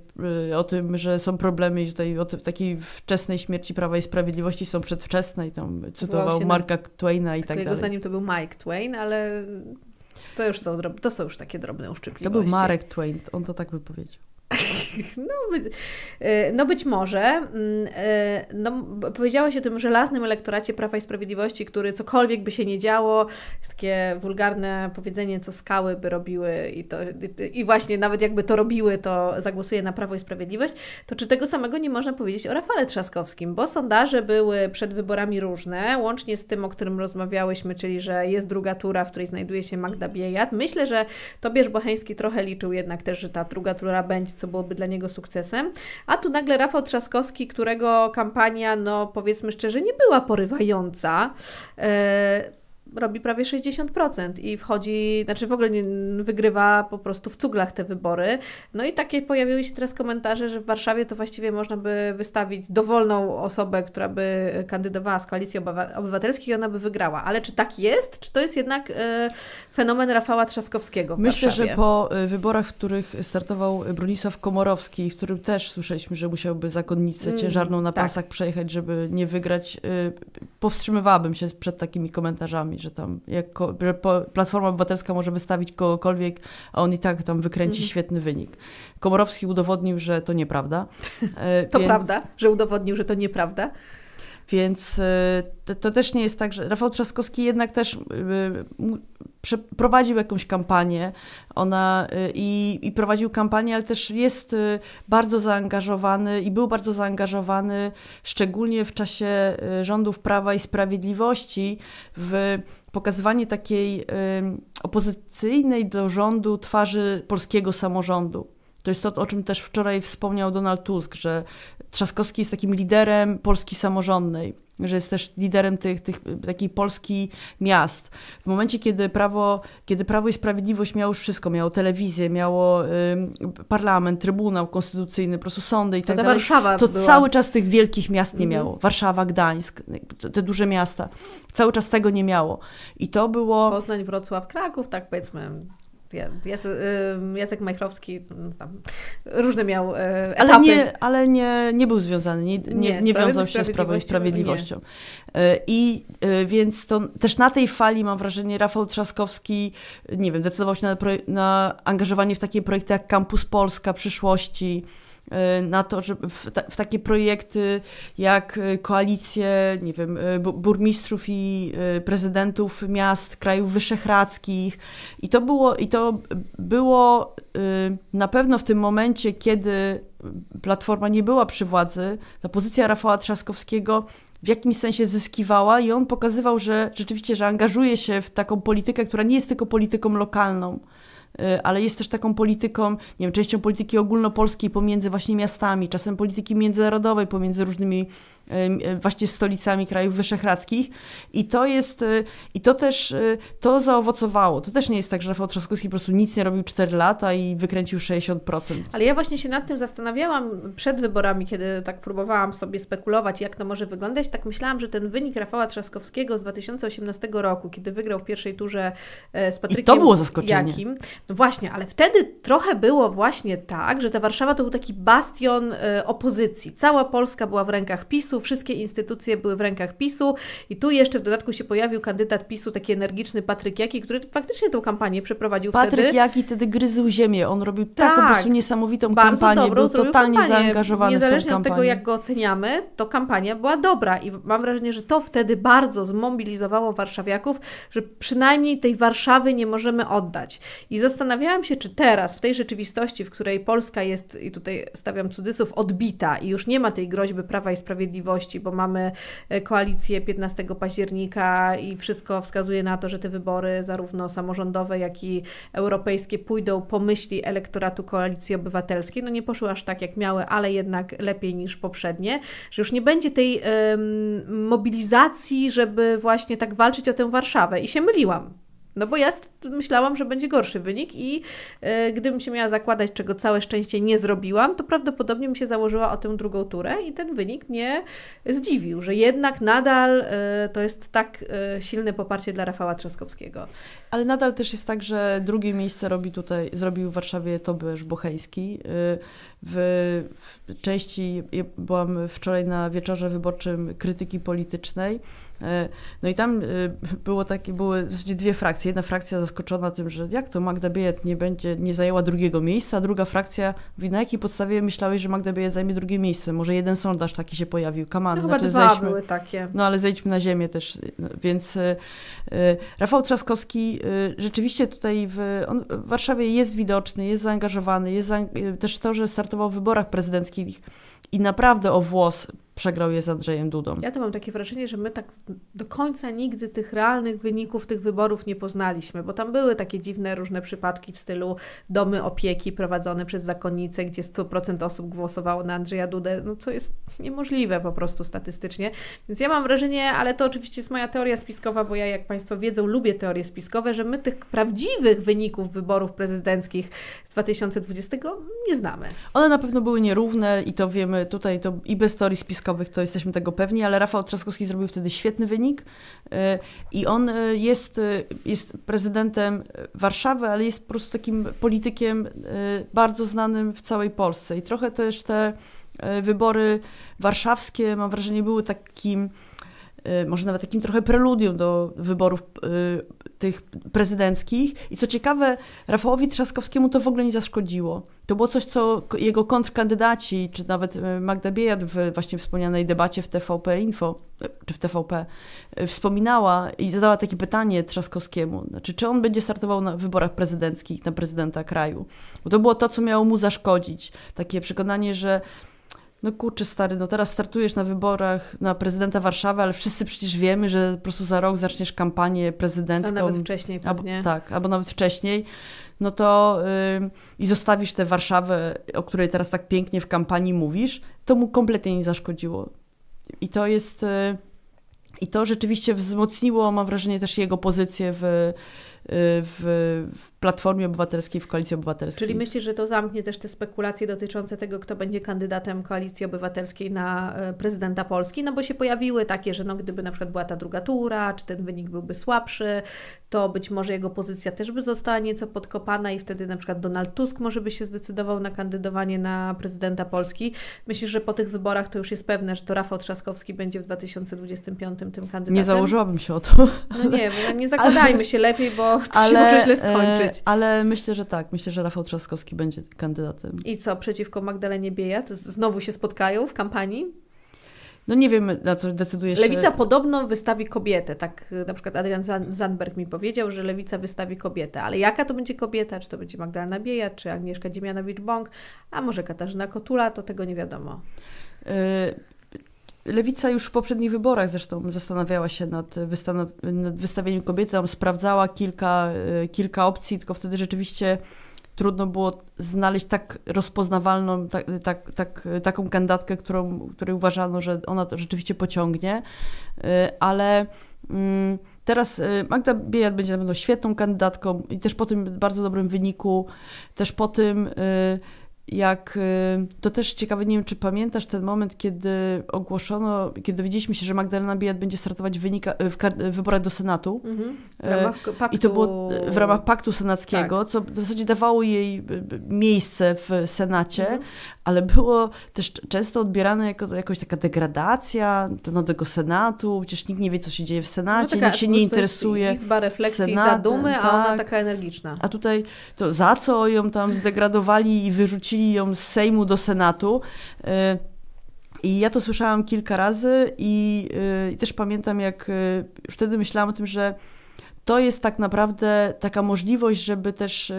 o tym, że są problemy i tutaj o takiej wczesnej śmierci Prawa i Sprawiedliwości są przedwczesne i tam cytował no, Marka na... Twaina i tak dalej. Jego zdaniem to był Mike Twain, ale to już są, drob... to są już takie drobne uszczypliwości. To był Marek Twain, on to tak by powiedział. No, e, no być może. Mm, e, no, powiedziałaś o tym żelaznym elektoracie Prawa i Sprawiedliwości, który cokolwiek by się nie działo, jest takie wulgarne powiedzenie, co skały by robiły i, to, i właśnie nawet jakby to robiły, to zagłosuje na Prawo i Sprawiedliwość, to czy tego samego nie można powiedzieć o Rafale Trzaskowskim? Bo sondaże były przed wyborami różne, łącznie z tym, o którym rozmawiałyśmy, czyli że jest druga tura, w której znajduje się Magda Biejat. Myślę, że Tobiasz Bocheński trochę liczył jednak też, że ta druga tura będzie co byłoby dla niego sukcesem. A tu nagle Rafał Trzaskowski, którego kampania, no powiedzmy szczerze, nie była porywająca. E, robi prawie 60% i wchodzi, znaczy w ogóle nie, wygrywa po prostu w cuglach te wybory. No i takie pojawiły się teraz komentarze, że w Warszawie to właściwie można by wystawić dowolną osobę, która by kandydowała z koalicji obywatelskiej i ona by wygrała. Ale czy tak jest? Czy to jest jednak e, fenomen Rafała Trzaskowskiego? Myślę, Warszawie? że po e, wyborach, w których startował Bronisław Komorowski, w którym też słyszeliśmy, że musiałby zakonnicę mm, ciężarną na tak. pasach przejechać, żeby nie wygrać, y, powstrzymywałabym się przed takimi komentarzami, że tam że Platforma Obywatelska może wystawić kogokolwiek, a on i tak tam wykręci mhm. świetny wynik. Komorowski udowodnił, że to nieprawda. E, to Więc... prawda, że udowodnił, że to nieprawda. Więc e, to, to, też nie jest tak, że Rafał Trzaskowski jednak też e, prowadził jakąś kampanię ona, e, i, i prowadził kampanię, ale też jest bardzo zaangażowany i był bardzo zaangażowany, szczególnie w czasie rządów Prawa i Sprawiedliwości, w pokazywanie takiej opozycyjnej do rządu twarzy polskiego samorządu. To jest to, o czym też wczoraj wspomniał Donald Tusk, że Trzaskowski jest takim liderem Polski samorządnej, że jest też liderem tych, tych takiej Polski miast. W momencie, kiedy prawo, kiedy prawo i Sprawiedliwość miało już wszystko, miało telewizję, miało y, parlament, Trybunał Konstytucyjny, po prostu sądy i tak dalej, Warszawa to była. cały czas tych wielkich miast nie mhm. miało. Mhm. Warszawa, Gdańsk, te duże miasta. Cały czas tego nie miało. I to było... Poznań, Wrocław, Kraków, tak powiedzmy Jacek Majchrowski no tam, różne miał e, etapy. Ale nie, ale nie, nie był związany, nie, nie, nie, wiązał się z Prawem e, i Sprawiedliwościością. I więc to też na tej fali mam wrażenie Rafał Trzaskowski, nie wiem, decydował się na, na angażowanie w takie projekty jak Campus Polska, Przyszłości, Y, na to, że w, ta, w, takie projekty jak y, koalicje, nie wiem, y, burmistrzów i prezydentów miast, krajów wyszehradzkich. I to było, i to było na pewno w tym momencie, kiedy Platforma nie była przy władzy, ta pozycja Rafała Trzaskowskiego w jakimś sensie zyskiwała i on pokazywał, że rzeczywiście, że angażuje się w taką politykę, która nie jest tylko polityką lokalną, Y, ale jest też taką polityką, nie wiem, częścią polityki ogólnopolskiej pomiędzy właśnie miastami, czasem polityki międzynarodowej pomiędzy różnymi y, właśnie stolicami krajów wyszehradzkich i to jest, y, i to też, to zaowocowało. To też nie jest tak, że Rafał Trzaskowski po prostu nic nie robił 4 lata i wykręcił 60%. Ale ja właśnie się nad tym zastanawiałam przed wyborami, kiedy tak próbowałam sobie spekulować, jak to może wyglądać, tak myślałam, że ten wynik Rafała Trzaskowskiego z 2018 roku, kiedy wygrał w pierwszej turze z Patrykiem I to było zaskoczenie. Jakim, no właśnie, ale wtedy trochę było właśnie tak, że ta Warszawa to był taki bastion y, opozycji. Cała Polska była w rękach PiSu, wszystkie instytucje były w rękach PiSu i tu jeszcze w dodatku się pojawił kandydat PiSu, taki energiczny Patryk Jaki, który faktycznie tą kampanię przeprowadził Patryk wtedy. Patryk Jaki wtedy gryzł ziemię, on robił taką po prostu tak. niesamowitą kampanię, dobrą, był totalnie kampanię. zaangażowany Niezależnie w od tego, jak go oceniamy, to kampania była dobra i mam wrażenie, że to wtedy bardzo zmobilizowało warszawiaków, że przynajmniej tej Warszawy nie możemy oddać. I zastanawiałam się, czy teraz, w tej rzeczywistości, w której Polska jest, i tutaj stawiam cudzysłów, odbita i już nie ma tej groźby Prawa i Sprawiedliwości, bo mamy e, koalicję 15 października i wszystko wskazuje na to, że te wybory, zarówno samorządowe, jak i europejskie, pójdą po myśli elektoratu Koalicji Obywatelskiej. No nie poszły aż tak, jak miały, ale jednak lepiej niż poprzednie, że już nie będzie tej mobilizacji, żeby właśnie tak walczyć o tę Warszawę. I się myliłam. No bo ja myślałam, że będzie gorszy wynik i e, gdybym się miała zakładać, czego całe szczęście nie zrobiłam, to prawdopodobnie mi się założyła o tę drugą turę i ten wynik mnie zdziwił, że jednak nadal e, to jest tak e, silne poparcie dla Rafała Trzaskowskiego. Ale nadal też jest tak, że drugie miejsce robi tutaj, zrobił w Warszawie Tobiasz Bocheński w części, byłam wczoraj na wieczorze wyborczym krytyki politycznej, e, no i tam e, było takie, były w zasadzie dwie frakcje. Jedna frakcja zaskoczona tym, że jak to Magda Biejat nie będzie, nie zajęła drugiego miejsca, druga frakcja mówi, na jakiej podstawie myślałeś, że Magda Biejat zajmie drugie miejsce? Może jeden sondaż taki się pojawił, kamany. No, znaczy, dwa zejdźmy, były takie. No ale zejdźmy na ziemię też. E, więc Rafał Trzaskowski rzeczywiście tutaj w, on w Warszawie jest widoczny, jest zaangażowany, jest też to, że start startował w wyborach prezydenckich i naprawdę o włos przegrał je z Andrzejem Dudą. Ja to mam takie wrażenie, że my tak do końca nigdy tych realnych wyników tych wyborów nie poznaliśmy, bo tam były takie dziwne różne przypadki w stylu domy opieki prowadzone przez zakonnicę, gdzie 100% osób głosowało na Andrzeja Dudę, no co jest niemożliwe po prostu statystycznie. Więc ja mam wrażenie, ale to oczywiście jest moja teoria spiskowa, bo ja jak Państwo wiedzą, lubię teorie spiskowe, że my tych prawdziwych wyników wyborów prezydenckich z 2020 nie znamy. One na pewno były nierówne i to wiemy tutaj to i bez teorii spiskowej to jesteśmy tego pewni, ale Rafał Trzaskowski zrobił wtedy świetny wynik y, i on y, jest, y, jest prezydentem Warszawy, ale jest po prostu takim politykiem bardzo znanym w całej Polsce. I trochę też te wybory warszawskie, mam wrażenie, były takim może nawet takim trochę preludium do wyborów tych prezydenckich. I co ciekawe, Rafałowi Trzaskowskiemu to w ogóle nie zaszkodziło. To było coś, co jego kontrkandydaci, czy nawet e, Magda Biejat w właśnie wspomnianej debacie w TVP Info, e, czy w TVP, e, wspominała i zadała takie pytanie Trzaskowskiemu, znaczy, czy on będzie startował na wyborach prezydenckich, na prezydenta kraju. Bo to było to, co miało mu zaszkodzić. Takie przekonanie, że no kurczę stary, no teraz startujesz na wyborach na prezydenta Warszawy, ale wszyscy przecież wiemy, że po prostu za rok zaczniesz kampanię prezydencką. A no, nawet wcześniej pewnie. Albo, tak, albo nawet wcześniej. No to yy, i zostawisz tę Warszawę, o której teraz tak pięknie w kampanii mówisz, to mu kompletnie nie zaszkodziło. I to jest... Yy, i to rzeczywiście wzmocniło, mam wrażenie, też jego pozycję w, w, w Platformie Obywatelskiej, w Koalicji Obywatelskiej. Czyli myślisz, że to zamknie też te spekulacje dotyczące tego, kto będzie kandydatem Koalicji Obywatelskiej na e, prezydenta Polski? No bo się pojawiły takie, że no, gdyby na przykład była ta druga tura, czy ten wynik byłby słabszy, to być może jego pozycja też by została nieco podkopana i wtedy na przykład Donald Tusk może by się zdecydował na kandydowanie na prezydenta Polski. Myślisz, że po tych wyborach to już jest pewne, że to Rafał Trzaskowski będzie w 2025 tym kandydatem? Nie założyłabym się o to. No nie, no nie zakładajmy się lepiej, bo to, ale, się może źle skończyć. E, ale myślę, że tak. Myślę, że Rafał Trzaskowski będzie kandydatem. I co, przeciwko Magdalenie Biejat? Znowu się spotkają w kampanii? No nie wiem, na co decyduje się. Lewica podobno wystawi kobietę. Tak y, na przykład Adrian Zandberg mi powiedział, że Lewica wystawi kobietę. Ale jaka to będzie kobieta? Czy to będzie Magdalena Bieja, czy Agnieszka Dziemianowicz-Bąk, a może Katarzyna Kotula? To tego nie wiadomo. Y, Lewica już w poprzednich wyborach zresztą zastanawiała się nad, nad wystawieniem kobiety, tam sprawdzała kilka, y, kilka opcji, tylko wtedy rzeczywiście trudno było znaleźć tak rozpoznawalną, tak, tak, tak, taką kandydatkę, którą, której uważano, że ona to rzeczywiście pociągnie, y, ale mm, teraz y, Magda Biejat będzie na pewno świetną kandydatką i też po tym bardzo dobrym wyniku, też po tym jak y, to też ciekawe, nie wiem, czy pamiętasz ten moment, kiedy ogłoszono, kiedy dowiedzieliśmy się, że Magdalena Bijat będzie startować wynika, y, w, w wyborach do Senatu. Mhm. W y, ramach paktu... I to było w ramach paktu senackiego, tak. co w zasadzie dawało jej miejsce w Senacie, mhm. ale było też często odbierane jako jakoś taka degradacja do tego Senatu, przecież nikt nie wie, co się dzieje w Senacie, no nikt się nie interesuje. Izba refleksji, Senatem, zadumy, tak. a ona tak. taka energiczna. A tutaj to za co ją tam zdegradowali i wyrzucili przenosili ją z Sejmu do Senatu. Y, I ja to słyszałam kilka razy i, y, i też pamiętam, jak y, już wtedy myślałam o tym, że to jest tak naprawdę taka możliwość, żeby też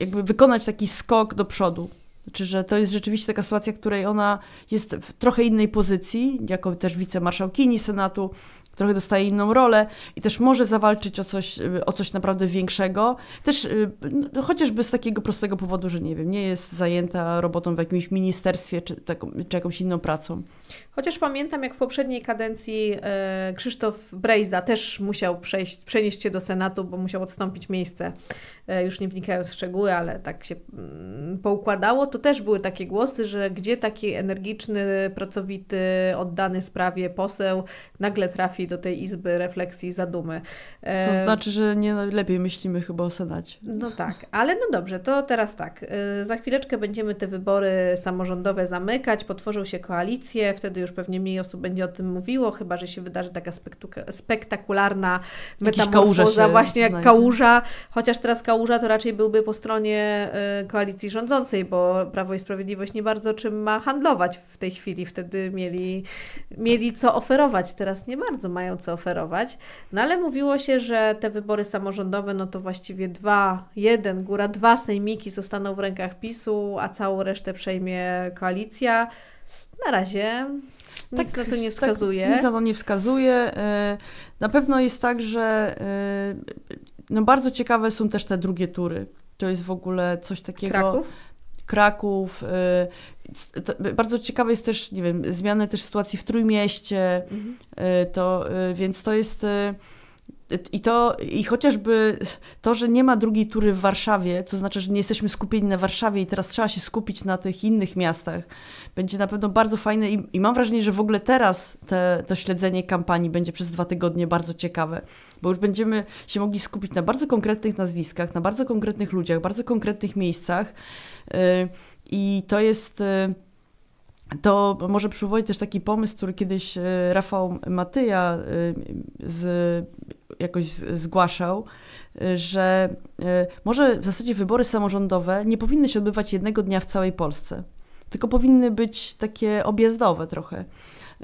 jakby wykonać taki skok do przodu. Znaczy, że to jest rzeczywiście taka sytuacja, w której ona jest w trochę innej pozycji, jako też wicemarszałkini Senatu, trochę dostaje inną rolę i też może zawalczyć o coś, y, o coś naprawdę większego. Też y, no, chociażby z takiego prostego powodu, że nie wiem, nie jest zajęta robotą w jakimś ministerstwie czy, taką, czy jakąś inną pracą. Chociaż pamiętam, jak w poprzedniej kadencji y, Krzysztof Brejza też musiał przejść, przenieść się do Senatu, bo musiał odstąpić miejsce. już nie wnikając w szczegóły, ale tak się mm, poukładało. To też były takie głosy, że gdzie taki energiczny, pracowity, oddany sprawie poseł nagle trafi do tej izby refleksji i zadumy. Co e, znaczy, że nie najlepiej myślimy chyba o Senacie. No tak, ale no dobrze, to teraz tak. E, za chwileczkę będziemy te wybory samorządowe zamykać, potworzą się koalicje, wtedy już pewnie mniej osób będzie o tym mówiło, chyba że się wydarzy taka spektakularna metamorfoza, właśnie jak znajdzie. kałuża, chociaż teraz kałuża to raczej byłby po stronie e, koalicji rządzącej, bo Prawo i Sprawiedliwość nie bardzo czym ma handlować w tej chwili. Wtedy mieli, mieli co oferować, teraz nie bardzo mają co oferować. No ale mówiło się, że te wybory samorządowe, no to właściwie dwa, jeden, góra dwa sejmiki zostaną w rękach PiSu, a całą resztę przejmie koalicja. Na razie nic tak, na to nie tak, wskazuje. Tak, nic na to nie wskazuje. E, na pewno jest tak, że e, no bardzo ciekawe są też te drugie tury. To jest w ogóle coś takiego. Kraków? Kraków. Y, bardzo ciekawe jest też, nie wiem, zmiany też sytuacji w Trójmieście, mhm. y, to, y, więc to jest... I to, i chociażby to, że nie ma drugiej tury w Warszawie, to znaczy, że nie jesteśmy skupieni na Warszawie i teraz trzeba się skupić na tych innych miastach, będzie na pewno bardzo fajne i, i mam wrażenie, że w ogóle teraz te, to śledzenie kampanii będzie przez dwa tygodnie bardzo ciekawe, bo już będziemy się mogli skupić na bardzo konkretnych nazwiskach, na bardzo konkretnych ludziach, bardzo konkretnych miejscach Y, I to jest. Y, to może przywołać też taki pomysł, który kiedyś y, Rafał Matyja z, jakoś zgłaszał, że może w zasadzie wybory samorządowe nie powinny się odbywać jednego dnia w całej Polsce, tylko powinny być takie objazdowe trochę.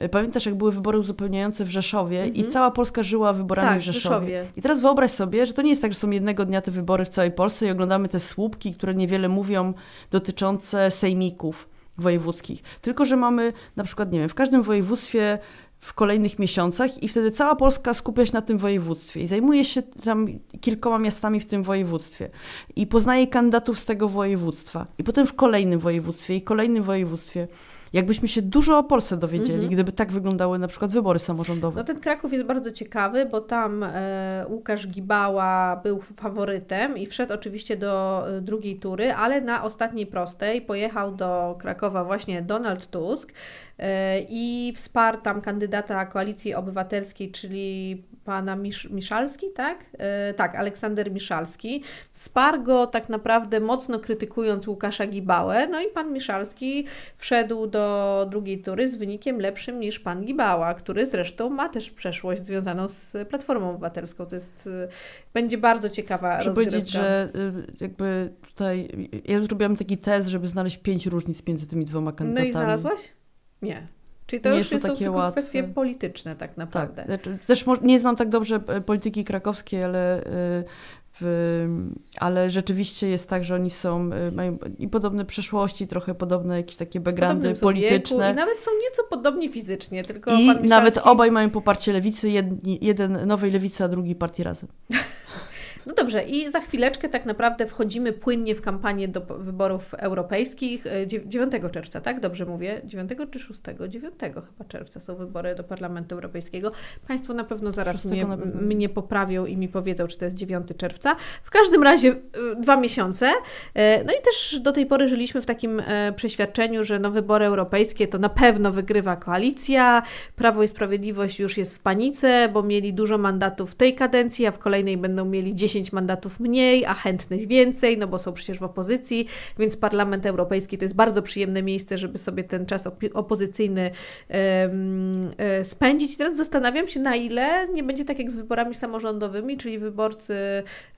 Y, pamiętasz, jak były wybory uzupełniające w Rzeszowie i mhm. cała Polska żyła wyborami tak, w Rzeszowie. Rzeszowie. I teraz wyobraź sobie, że to nie jest tak, że są jednego dnia te wybory w całej Polsce i oglądamy te słupki, które niewiele mówią dotyczące sejmików wojewódzkich. Tylko, że mamy na przykład, nie wiem, w każdym województwie w kolejnych miesiącach i wtedy cała Polska skupia się na tym województwie i zajmuje się tam kilkoma miastami w tym województwie i poznaje kandydatów z tego województwa i potem w kolejnym województwie i kolejnym województwie. Jakbyśmy się dużo o Polsce dowiedzieli, mhm. gdyby tak wyglądały na przykład wybory samorządowe. No ten Kraków jest bardzo ciekawy, bo tam e, Łukasz Gibała był faworytem i wszedł oczywiście do e, drugiej tury, ale na ostatniej prostej pojechał do Krakowa właśnie Donald Tusk e, i wsparł tam kandydata Koalicji Obywatelskiej, czyli pana Misz, Miszalski, tak? E, tak, Aleksander Miszalski. Wsparł go tak naprawdę mocno krytykując Łukasza Gibałę, no i pan Miszalski wszedł do drugiej tury z wynikiem lepszym niż pan Gibała, który zresztą ma też przeszłość związaną z Platformą Obywatelską. To jest, e, będzie bardzo ciekawa Muszę rozgrywka. powiedzieć, że e, jakby tutaj, ja zrobiłam taki test, żeby znaleźć pięć różnic między tymi dwoma kandydatami. No i znalazłaś? Nie. Czyli to nie już to są tylko kwestie polityczne tak naprawdę. Tak. Znaczy, też nie znam tak dobrze e, polityki krakowskiej, ale e, w, ale rzeczywiście jest tak, że oni są, e, mają i podobne przeszłości, trochę podobne jakieś takie backgroundy polityczne. I nawet są nieco podobni fizycznie, tylko I nawet obaj mają poparcie lewicy, jedni, jeden nowej lewicy, a drugi partii razem. No dobrze, i za chwileczkę tak naprawdę wchodzimy płynnie w kampanię do wyborów europejskich. 9 e, czerwca, tak? Dobrze mówię? 9 czy 6? 9 chyba czerwca są wybory do Parlamentu Europejskiego. Państwo na pewno zaraz mnie, na pewno. mnie poprawią i mi powiedzą, czy to jest 9 czerwca. W każdym razie e, dwa miesiące. E, no i też do tej pory żyliśmy w takim przeświadczeniu, że no wybory europejskie to na pewno wygrywa koalicja. Prawo i Sprawiedliwość już jest w panice, bo mieli dużo mandatów w tej kadencji, a w kolejnej będą mieli 10 10 mandatów mniej, a chętnych więcej, no bo są przecież w opozycji, więc Parlament Europejski to jest bardzo przyjemne miejsce, żeby sobie ten czas opozycyjny e, spędzić. I teraz zastanawiam się, na ile nie będzie tak jak z wyborami samorządowymi, czyli wyborcy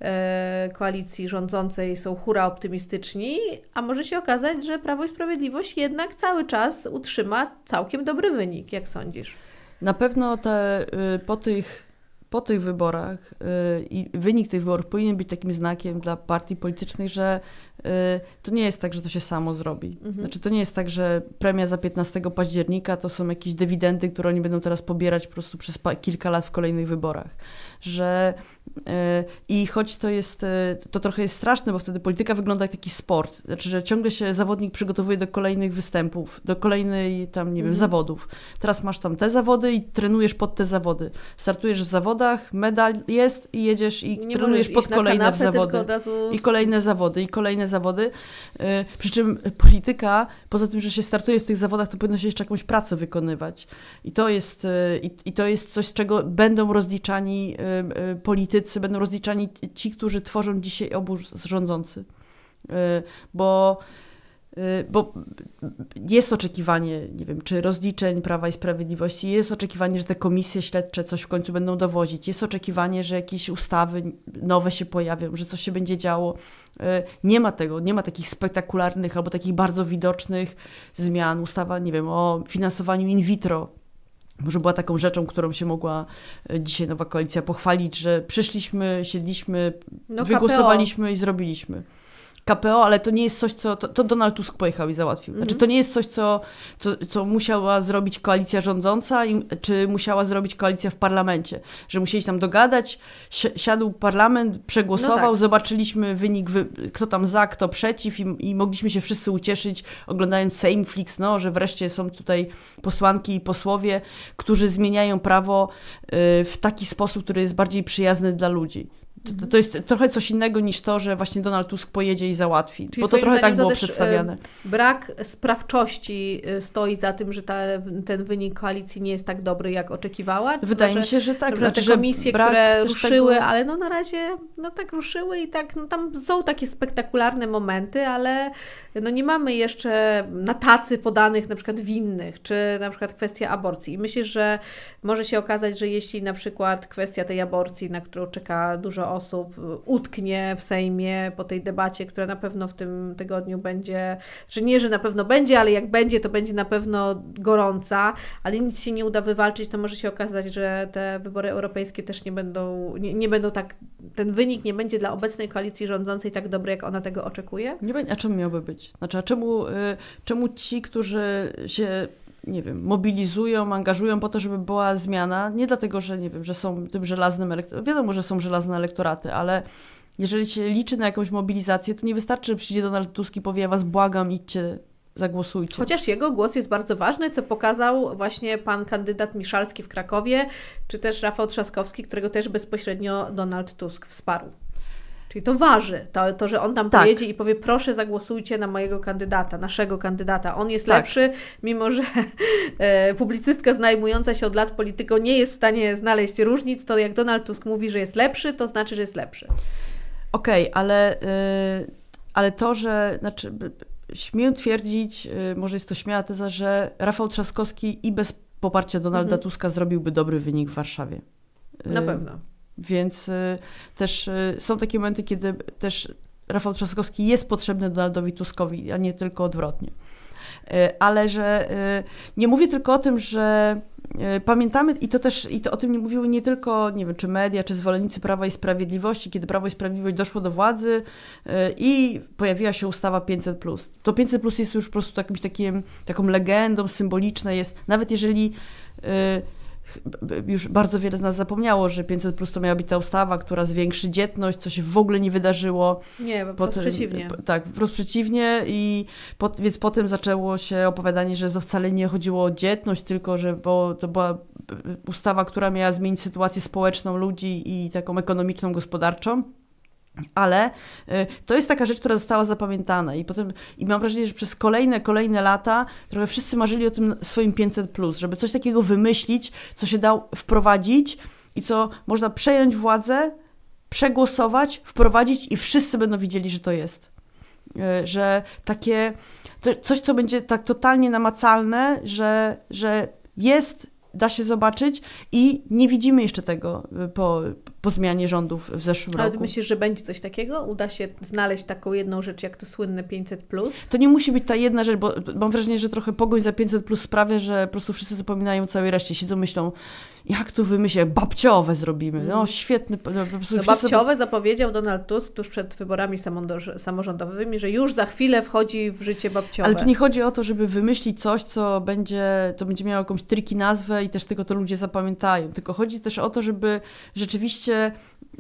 e, koalicji rządzącej są hura optymistyczni, a może się okazać, że Prawo i Sprawiedliwość jednak cały czas utrzyma całkiem dobry wynik, jak sądzisz? Na pewno te, y, po tych po tych wyborach y, i wynik tych wyborów powinien być takim znakiem dla partii politycznych, że Y, to nie jest tak, że to się samo zrobi. Mhm. Znaczy, to nie jest tak, że premia za 15 października to są jakieś dywidendy, które oni będą teraz pobierać po prostu przez kilka lat w kolejnych wyborach. Że y, i choć to jest, y, to trochę jest straszne, bo wtedy polityka wygląda jak taki sport. Znaczy, że ciągle się zawodnik przygotowuje do kolejnych występów, do kolejnej tam, nie wiem, mhm. zawodów. Teraz masz tam te zawody i trenujesz pod te zawody. Startujesz w zawodach, medal jest i jedziesz i nie trenujesz pod kolejne kanapę, zawody. Razu... I kolejne zawody, i kolejne inne zawody. Y, przy czym polityka, poza tym, że się startuje w tych zawodach, to powinno się jeszcze jakąś pracę wykonywać. I to jest, y, i, to jest coś, z czego będą rozliczani y, politycy, będą rozliczani ci, którzy tworzą dzisiaj obóz rządzący. Bo Y, bo jest oczekiwanie, nie wiem, czy rozliczeń Prawa i Sprawiedliwości, jest oczekiwanie, że te komisje śledcze coś w końcu będą dowozić, jest oczekiwanie, że jakieś ustawy nowe się pojawią, że coś się będzie działo. Y, nie ma tego, nie ma takich spektakularnych albo takich bardzo widocznych zmian. Ustawa, nie wiem, o finansowaniu in vitro może była taką rzeczą, którą się mogła y, dzisiaj nowa koalicja pochwalić, że przyszliśmy, siedliśmy, no, wygłosowaliśmy i zrobiliśmy. KPO, ale to nie jest coś, co. To, to Donald Tusk pojechał i załatwił. Znaczy, mhm. to nie jest coś, co, co, co musiała zrobić koalicja rządząca, i, czy musiała zrobić koalicja w parlamencie. Że musieli tam dogadać, si siadł parlament, przegłosował, no tak. zobaczyliśmy wynik, wy kto tam za, kto przeciw, i, i mogliśmy się wszyscy ucieszyć, oglądając Sejmflix, no, że wreszcie są tutaj posłanki i posłowie, którzy zmieniają prawo y, w taki sposób, który jest bardziej przyjazny dla ludzi. To, to, jest trochę coś innego niż to, że właśnie Donald Tusk pojedzie i załatwi. Czyli bo to trochę tak było e, przedstawiane. Brak sprawczości e, stoi za tym, że ta, ten wynik koalicji nie jest tak dobry, jak oczekiwała? To Wydaje znaczy, mi się, że tak. Znaczy, te komisje, które ruszyły, tego... ale no na razie no tak ruszyły i tak, no tam są takie spektakularne momenty, ale no nie mamy jeszcze na tacy podanych na przykład winnych, czy na przykład kwestia aborcji. I myślę, że może się okazać, że jeśli na przykład kwestia tej aborcji, na którą czeka dużo osób utknie w Sejmie po tej debacie, która na pewno w tym tygodniu będzie, że nie, że na pewno będzie, ale jak będzie, to będzie na pewno gorąca, ale nic się nie uda wywalczyć, to może się okazać, że te wybory europejskie też nie będą, nie, nie będą tak, ten wynik nie będzie dla obecnej koalicji rządzącej tak dobry, jak ona tego oczekuje. Nie, a czym miałby być? Znaczy, a czemu, y, czemu ci, którzy się nie wiem, mobilizują, angażują po to, żeby była zmiana. Nie dlatego, że nie wiem, że są tym żelaznym elektoratem. Wiadomo, że są żelazne elektoraty, ale jeżeli się liczy na jakąś mobilizację, to nie wystarczy, że przyjdzie Donald Tusk i powie, ja was błagam, idźcie zagłosujcie. Chociaż jego głos jest bardzo ważny, co pokazał właśnie pan kandydat Miszalski w Krakowie, czy też Rafał Trzaskowski, którego też bezpośrednio Donald Tusk wsparł. Czyli to waży, to, to że on tam tak. pojedzie i powie, proszę zagłosujcie na mojego kandydata, naszego kandydata. On jest tak. lepszy, mimo że e, publicystka znajmująca się od lat polityką nie jest w stanie znaleźć różnic, to jak Donald Tusk mówi, że jest lepszy, to znaczy, że jest lepszy. Okej, okay, ale, y, ale to, że... Znaczy, śmiem twierdzić, y, może jest to śmiała teza, że Rafał Trzaskowski i bez poparcia Donalda mhm. Tuska zrobiłby dobry wynik w Warszawie. Y, na pewno. Więc y, też y, są takie momenty, kiedy też Rafał Trzaskowski jest potrzebny Donaldowi Tuskowi, a nie tylko odwrotnie. Y, ale że nie mówię tylko o tym, że pamiętamy, i to też i to o tym nie mówiły nie tylko, nie wiem, czy media, czy zwolennicy Prawa i Sprawiedliwości, kiedy Prawo i Sprawiedliwość doszło do władzy i pojawiła się ustawa 500+. To 500+, jest już po prostu takim takim, taką legendą, symboliczną, jest, nawet jeżeli już bardzo wiele z nas zapomniało, że 500 plus to miała być ta ustawa, która zwiększy dzietność, co się w ogóle nie wydarzyło. Nie, po prostu przeciwnie. E, tak, wprost przeciwnie i po, więc potem zaczęło się opowiadanie, że to wcale nie chodziło o dzietność, tylko że bo to była e, ustawa, która miała zmienić sytuację społeczną ludzi i taką ekonomiczną, gospodarczą. Ale y, to jest taka rzecz, która została zapamiętana i potem i mam wrażenie, że przez kolejne, kolejne lata trochę wszyscy marzyli o tym swoim 500, żeby coś takiego wymyślić, co się da wprowadzić i co można przejąć władzę, przegłosować, wprowadzić i wszyscy będą widzieli, że to jest. Y, że takie coś, co będzie tak totalnie namacalne, że, że jest da się zobaczyć i nie widzimy jeszcze tego y, po, po zmianie rządów w zeszłym Ale roku. Ale myślisz, że będzie coś takiego? Uda się znaleźć taką jedną rzecz, jak to słynne 500+. Plus? To nie musi być ta jedna rzecz, bo mam wrażenie, że trochę pogoń za 500 plus sprawia, że po prostu wszyscy zapominają o całej reszcie. Siedzą myślą, jak tu wymyślę, babciowe zrobimy. No mm. świetny. No, no babciowe zapowiedział Donald Tusk tuż przed wyborami samorządowymi, że już za chwilę wchodzi w życie babciowe. Ale tu nie chodzi o to, żeby wymyślić coś, co będzie, co będzie miało jakąś triki nazwę i też tylko to ludzie zapamiętają. Tylko chodzi też o to, żeby rzeczywiście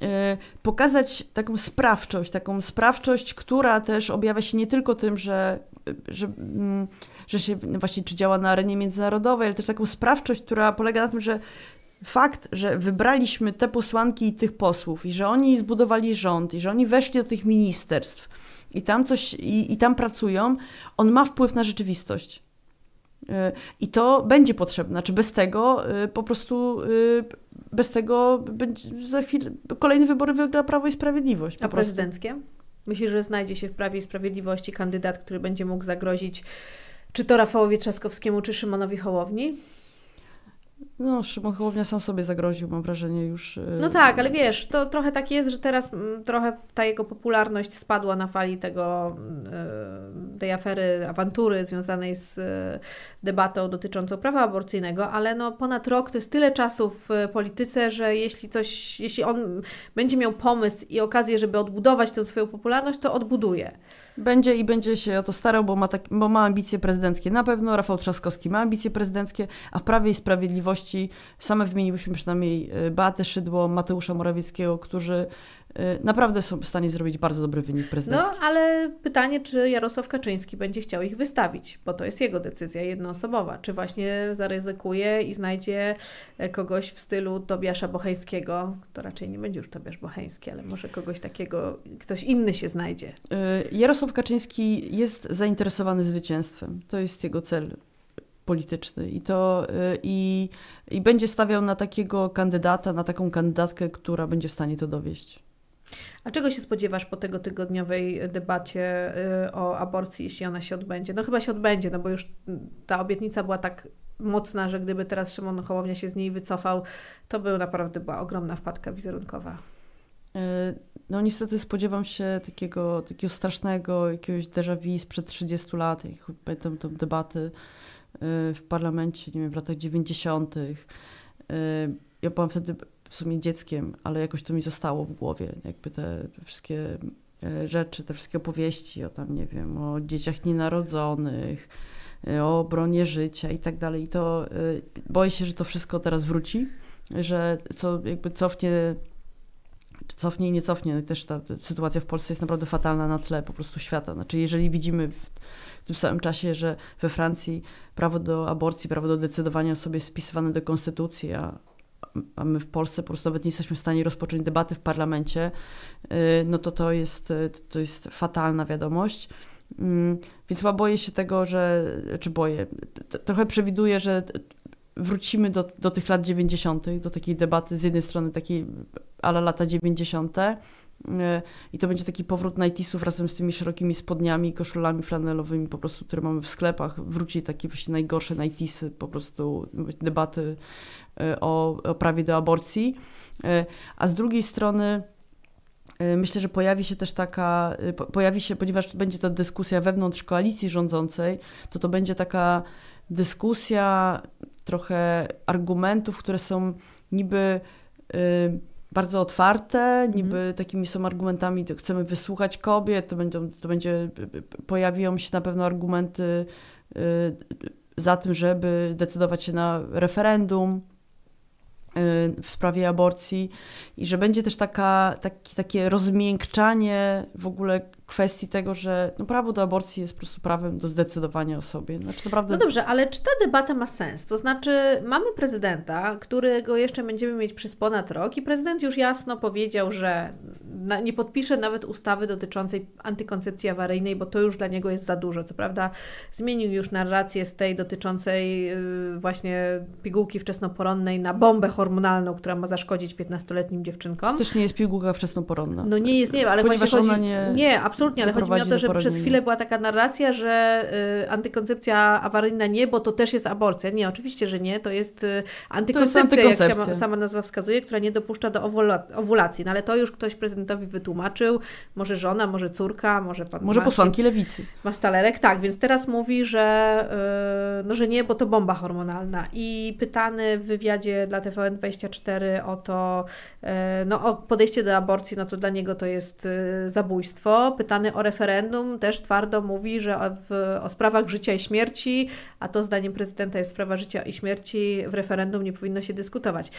e, pokazać taką sprawczość, taką sprawczość, która też objawia się nie tylko tym, że że, mm, że się właśnie czy działa na arenie międzynarodowej, ale też taką sprawczość, która polega na tym, że fakt, że wybraliśmy te posłanki i tych posłów i że oni zbudowali rząd i że oni weszli do tych ministerstw i tam coś i, i tam pracują, on ma wpływ na rzeczywistość. Y, I to będzie potrzebne. Znaczy bez tego y, po prostu y, bez tego będzie za chwilę kolejne wybory wygra Prawo i Sprawiedliwość. A prostu. prezydenckie? Myślisz, że znajdzie się w Prawie i Sprawiedliwości kandydat, który będzie mógł zagrozić czy to Rafałowi Trzaskowskiemu, czy Szymonowi Hołowni? No, Szymon Hołownia sam sobie zagroził, mam wrażenie już. Y, no tak, ale wiesz, to trochę tak jest, że teraz mm, trochę ta jego popularność spadła na fali tego, y, tej afery, awantury związanej z y, debatą dotyczącą prawa aborcyjnego, ale no ponad rok to jest tyle czasu w polityce, że jeśli coś, jeśli on będzie miał pomysł i okazję, żeby odbudować tę swoją popularność, to odbuduje. Będzie i będzie się o to starał, bo ma, tak, bo ma ambicje prezydenckie. Na pewno Rafał Trzaskowski ma ambicje prezydenckie, a w Prawie i Sprawiedliwości Same wymieniłyśmy przynajmniej e, Beatę Szydło, Mateusza Morawieckiego, którzy e, naprawdę są w stanie zrobić bardzo dobry wynik prezydencki. No, ale pytanie, czy Jarosław Kaczyński będzie chciał ich wystawić, bo to jest jego decyzja jednoosobowa. Czy właśnie zaryzykuje i znajdzie e, kogoś w stylu Tobiasza Boheńskiego, to raczej nie będzie już Tobiasz Boheński, ale może kogoś takiego, ktoś inny się znajdzie. Jarosław Kaczyński jest zainteresowany zwycięstwem. To jest jego cel polityczny i to y, i, i będzie stawiał na takiego kandydata, na taką kandydatkę, która będzie w stanie to dowieść. A czego się spodziewasz po tego tygodniowej debacie y, o aborcji, jeśli ona się odbędzie? No chyba się odbędzie, no bo już ta obietnica była tak mocna, że gdyby teraz Szymon Hołownia się z niej wycofał, to by naprawdę była ogromna wpadka wizerunkowa. Y, no niestety spodziewam się takiego, takiego strasznego jakiegoś déjà vu sprzed 30 lat, jak pamiętam tą debaty Y, w parlamencie, nie wiem, w latach 90. Y, ja byłam wtedy w sumie dzieckiem, ale jakoś to mi zostało w głowie, jakby te wszystkie y, rzeczy, te wszystkie opowieści o tam, nie wiem, o dzieciach nienarodzonych, o obronie życia i tak dalej. I to boję się, że to wszystko teraz wróci, że co jakby cofnie cofnie no i nie cofnie. Też ta sytuacja w Polsce jest naprawdę fatalna na tle po prostu świata. Znaczy, jeżeli widzimy w tym samym czasie, że we Francji prawo do aborcji, prawo do decydowania o sobie jest spisywane do konstytucji, a, a my w Polsce po prostu nawet nie jesteśmy w stanie rozpocząć debaty w parlamencie, y, no to to jest, y, to jest fatalna wiadomość. Mm, więc chyba boję się tego, że, czy boję, trochę przewiduję, że wrócimy do, do tych lat 90., do takiej debaty z jednej strony takiej ale lata 90. Y, I to będzie taki powrót nightisów razem z tymi szerokimi spodniami, koszulami flanelowymi, po prostu, które mamy w sklepach. Wróci takie właśnie najgorsze nightisy, po prostu debaty y, o, o prawie do aborcji. Y, a z drugiej strony myślę, że pojawi się też taka, pojawi się, ponieważ będzie to dyskusja wewnątrz koalicji rządzącej, to to będzie taka dyskusja trochę argumentów, które są niby y, bardzo otwarte, mhm. niby mm. takimi są argumentami, chcemy wysłuchać kobiet, to, będą, to będzie, pojawią się na pewno argumenty y, za tym, żeby decydować się na referendum y, w sprawie aborcji i że będzie też taka, taki, takie rozmiękczanie w ogóle kwestii tego, że no, prawo do aborcji jest po prostu prawem do zdecydowania o sobie. Znaczy, naprawdę... No dobrze, ale czy ta debata ma sens? To znaczy, mamy prezydenta, którego jeszcze będziemy mieć przez ponad rok, i prezydent już jasno powiedział, że na, nie podpisze nawet ustawy dotyczącej antykoncepcji awaryjnej, bo to już dla niego jest za dużo. Co prawda zmienił już narrację z tej dotyczącej yy, właśnie pigułki wczesnoporonnej na bombę hormonalną, która ma zaszkodzić 15-letnim dziewczynkom. Też nie jest pigułka wczesnoporonna. No nie jest, nie, ale Ponieważ właśnie chodzi... Nie, nie, absolutnie, ale chodzi mi o to, że przez chwilę była taka narracja, że yy, antykoncepcja awaryjna nie, bo to też jest aborcja. Nie, oczywiście, że nie, to jest antykoncepcja, to jest antykoncepcja. jak sama, sama nazwa wskazuje, która nie dopuszcza do owulacji. No ale to już ktoś prezentował prezydentowi wytłumaczył, może żona, może córka, może pan Może posłanki lewicy. ma stalerek, tak, więc teraz mówi, że, y, no, że nie, bo to bomba hormonalna. I pytany w wywiadzie dla TVN24 o to, y, no, o podejście do aborcji, no to dla niego to jest y, zabójstwo. Pytany o referendum też twardo mówi, że w, o sprawach życia i śmierci, a to zdaniem prezydenta jest sprawa życia i śmierci, w referendum nie powinno się dyskutować.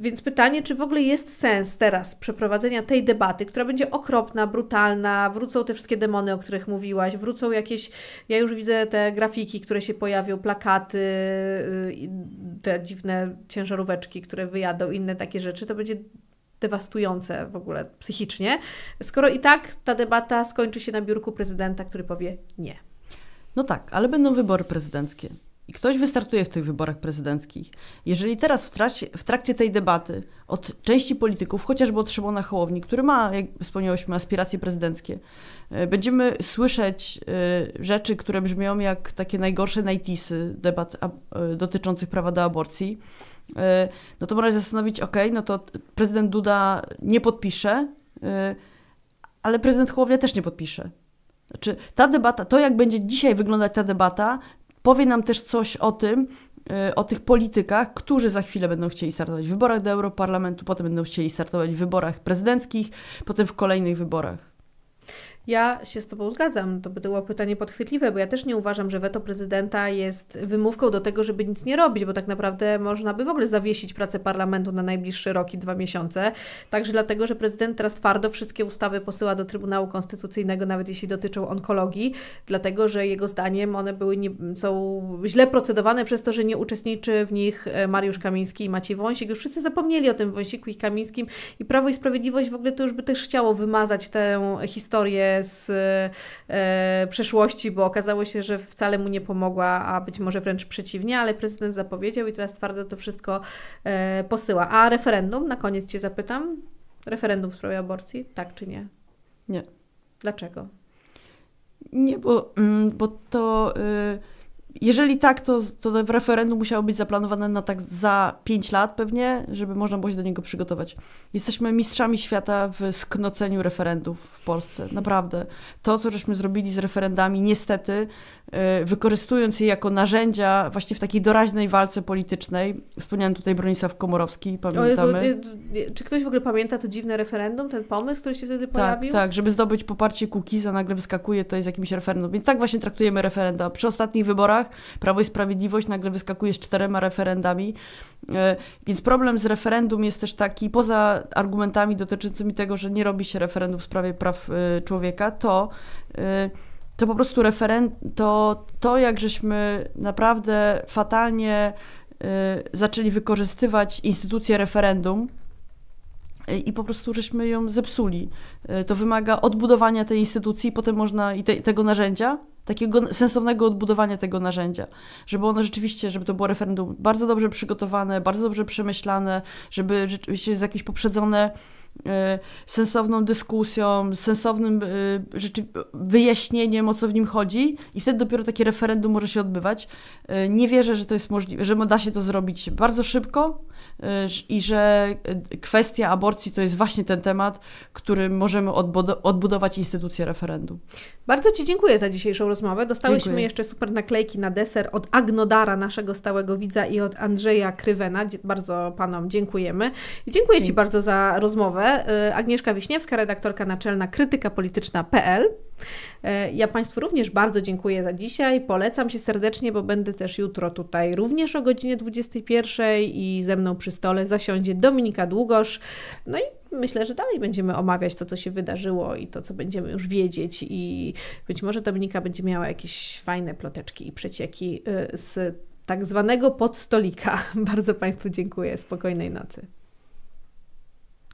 Więc pytanie, czy w ogóle jest sens teraz przeprowadzenia tej debaty, która będzie okropna, brutalna, wrócą te wszystkie demony, o których mówiłaś, wrócą jakieś, ja już widzę te grafiki, które się pojawią, plakaty, y, te dziwne ciężaróweczki, które wyjadą, inne takie rzeczy, to będzie dewastujące w ogóle psychicznie, skoro i tak ta debata skończy się na biurku prezydenta, który powie nie. No tak, ale będą wybory prezydenckie i ktoś wystartuje w tych wyborach prezydenckich, jeżeli teraz w trakcie, w trakcie tej debaty od części polityków, chociażby od Szymona Hołowni, który ma, jak wspomniałyśmy, aspiracje prezydenckie, e, będziemy słyszeć e, rzeczy, które brzmią jak takie najgorsze najtisy debat e, dotyczących prawa do aborcji, no to można się zastanowić, ok, no to prezydent Duda nie podpisze, ale prezydent Hołownia też nie podpisze. Znaczy, ta debata, to jak będzie dzisiaj wyglądać ta debata, Powie nam też coś o tym, e, o tych politykach, którzy za chwilę będą chcieli startować w wyborach do Europarlamentu, potem będą chcieli startować w wyborach prezydenckich, potem w kolejnych wyborach. Ja się z Tobą zgadzam. To by było pytanie podchwytliwe, bo ja też nie uważam, że weto prezydenta jest wymówką do tego, żeby nic nie robić, bo tak naprawdę można by w ogóle zawiesić pracę parlamentu na najbliższe roki, dwa miesiące. Także dlatego, że prezydent teraz twardo wszystkie ustawy posyła do Trybunału Konstytucyjnego, nawet jeśli dotyczą onkologii, dlatego, że jego zdaniem one były nie, są źle procedowane przez to, że nie uczestniczy w nich e, Mariusz Kamiński i Maciej Wąsik. Już wszyscy zapomnieli o tym Wąsiku i Kamińskim i Prawo i Sprawiedliwość w ogóle to już by też chciało wymazać tę historię z e, przeszłości, bo okazało się, że wcale mu nie pomogła, a być może wręcz przeciwnie, ale prezydent zapowiedział i teraz twardo to wszystko e, posyła. A referendum, na koniec Cię zapytam, referendum w sprawie aborcji, tak czy nie? Nie. Dlaczego? Nie, bo, mm, bo to. Y, jeżeli tak, to, to referendum musiało być zaplanowane na tak za 5 lat pewnie, żeby można było się do niego przygotować. Jesteśmy mistrzami świata w sknoceniu referendów w Polsce. Naprawdę. To, co żeśmy zrobili z referendami, niestety Y, wykorzystując je jako narzędzia właśnie w takiej doraźnej walce politycznej. Wspomniałem tutaj Bronisław Komorowski, pamiętamy. O Jezu, y, y, czy ktoś w ogóle pamięta to dziwne referendum, ten pomysł, który się wtedy tak, pojawił? Tak, żeby zdobyć poparcie Kukiza, nagle wyskakuje to jest jakimś referendum. Więc tak właśnie traktujemy referenda. Przy ostatnich wyborach Prawo i Sprawiedliwość nagle wyskakuje z czterema referendami. Więc problem z referendum jest też taki, poza argumentami dotyczącymi tego, że nie robi się referendum w sprawie praw człowieka, to to po prostu referen to, to jak żeśmy naprawdę fatalnie y, zaczęli wykorzystywać instytucję referendum y, i po prostu żeśmy ją zepsuli. Y, to wymaga odbudowania tej instytucji, potem można i te, tego narzędzia, takiego sensownego odbudowania tego narzędzia, żeby ono rzeczywiście, żeby to było referendum bardzo dobrze przygotowane, bardzo dobrze przemyślane, żeby rzeczywiście jest jakieś poprzedzone Y, sensowną dyskusją, sensownym y, rzeczy, wyjaśnieniem, o co w nim chodzi i wtedy dopiero takie referendum może się odbywać. Y, nie wierzę, że to jest możliwe, że da się to zrobić bardzo szybko i że kwestia aborcji to jest właśnie ten temat, którym możemy odbudować instytucję referendum. Bardzo Ci dziękuję za dzisiejszą rozmowę. Dostałyśmy dziękuję. jeszcze super naklejki na deser od Agnodara, naszego stałego widza i od Andrzeja Krywena. Bardzo Panom dziękujemy. I dziękuję Dzięki. Ci bardzo za rozmowę. Y, Agnieszka Wiśniewska, redaktorka naczelna krytyka y, Ja Państwu również bardzo dziękuję za dzisiaj. Polecam się serdecznie, bo będę też jutro tutaj również o godzinie 21 i ze mną przy stole zasiądzie Dominika Długosz. No i myślę, że dalej będziemy omawiać to, co się wydarzyło i to, co będziemy już wiedzieć. I być może Dominika będzie miała jakieś fajne ploteczki i przecieki y, z tak zwanego podstolika. Bardzo Państwu dziękuję. Spokojnej nocy.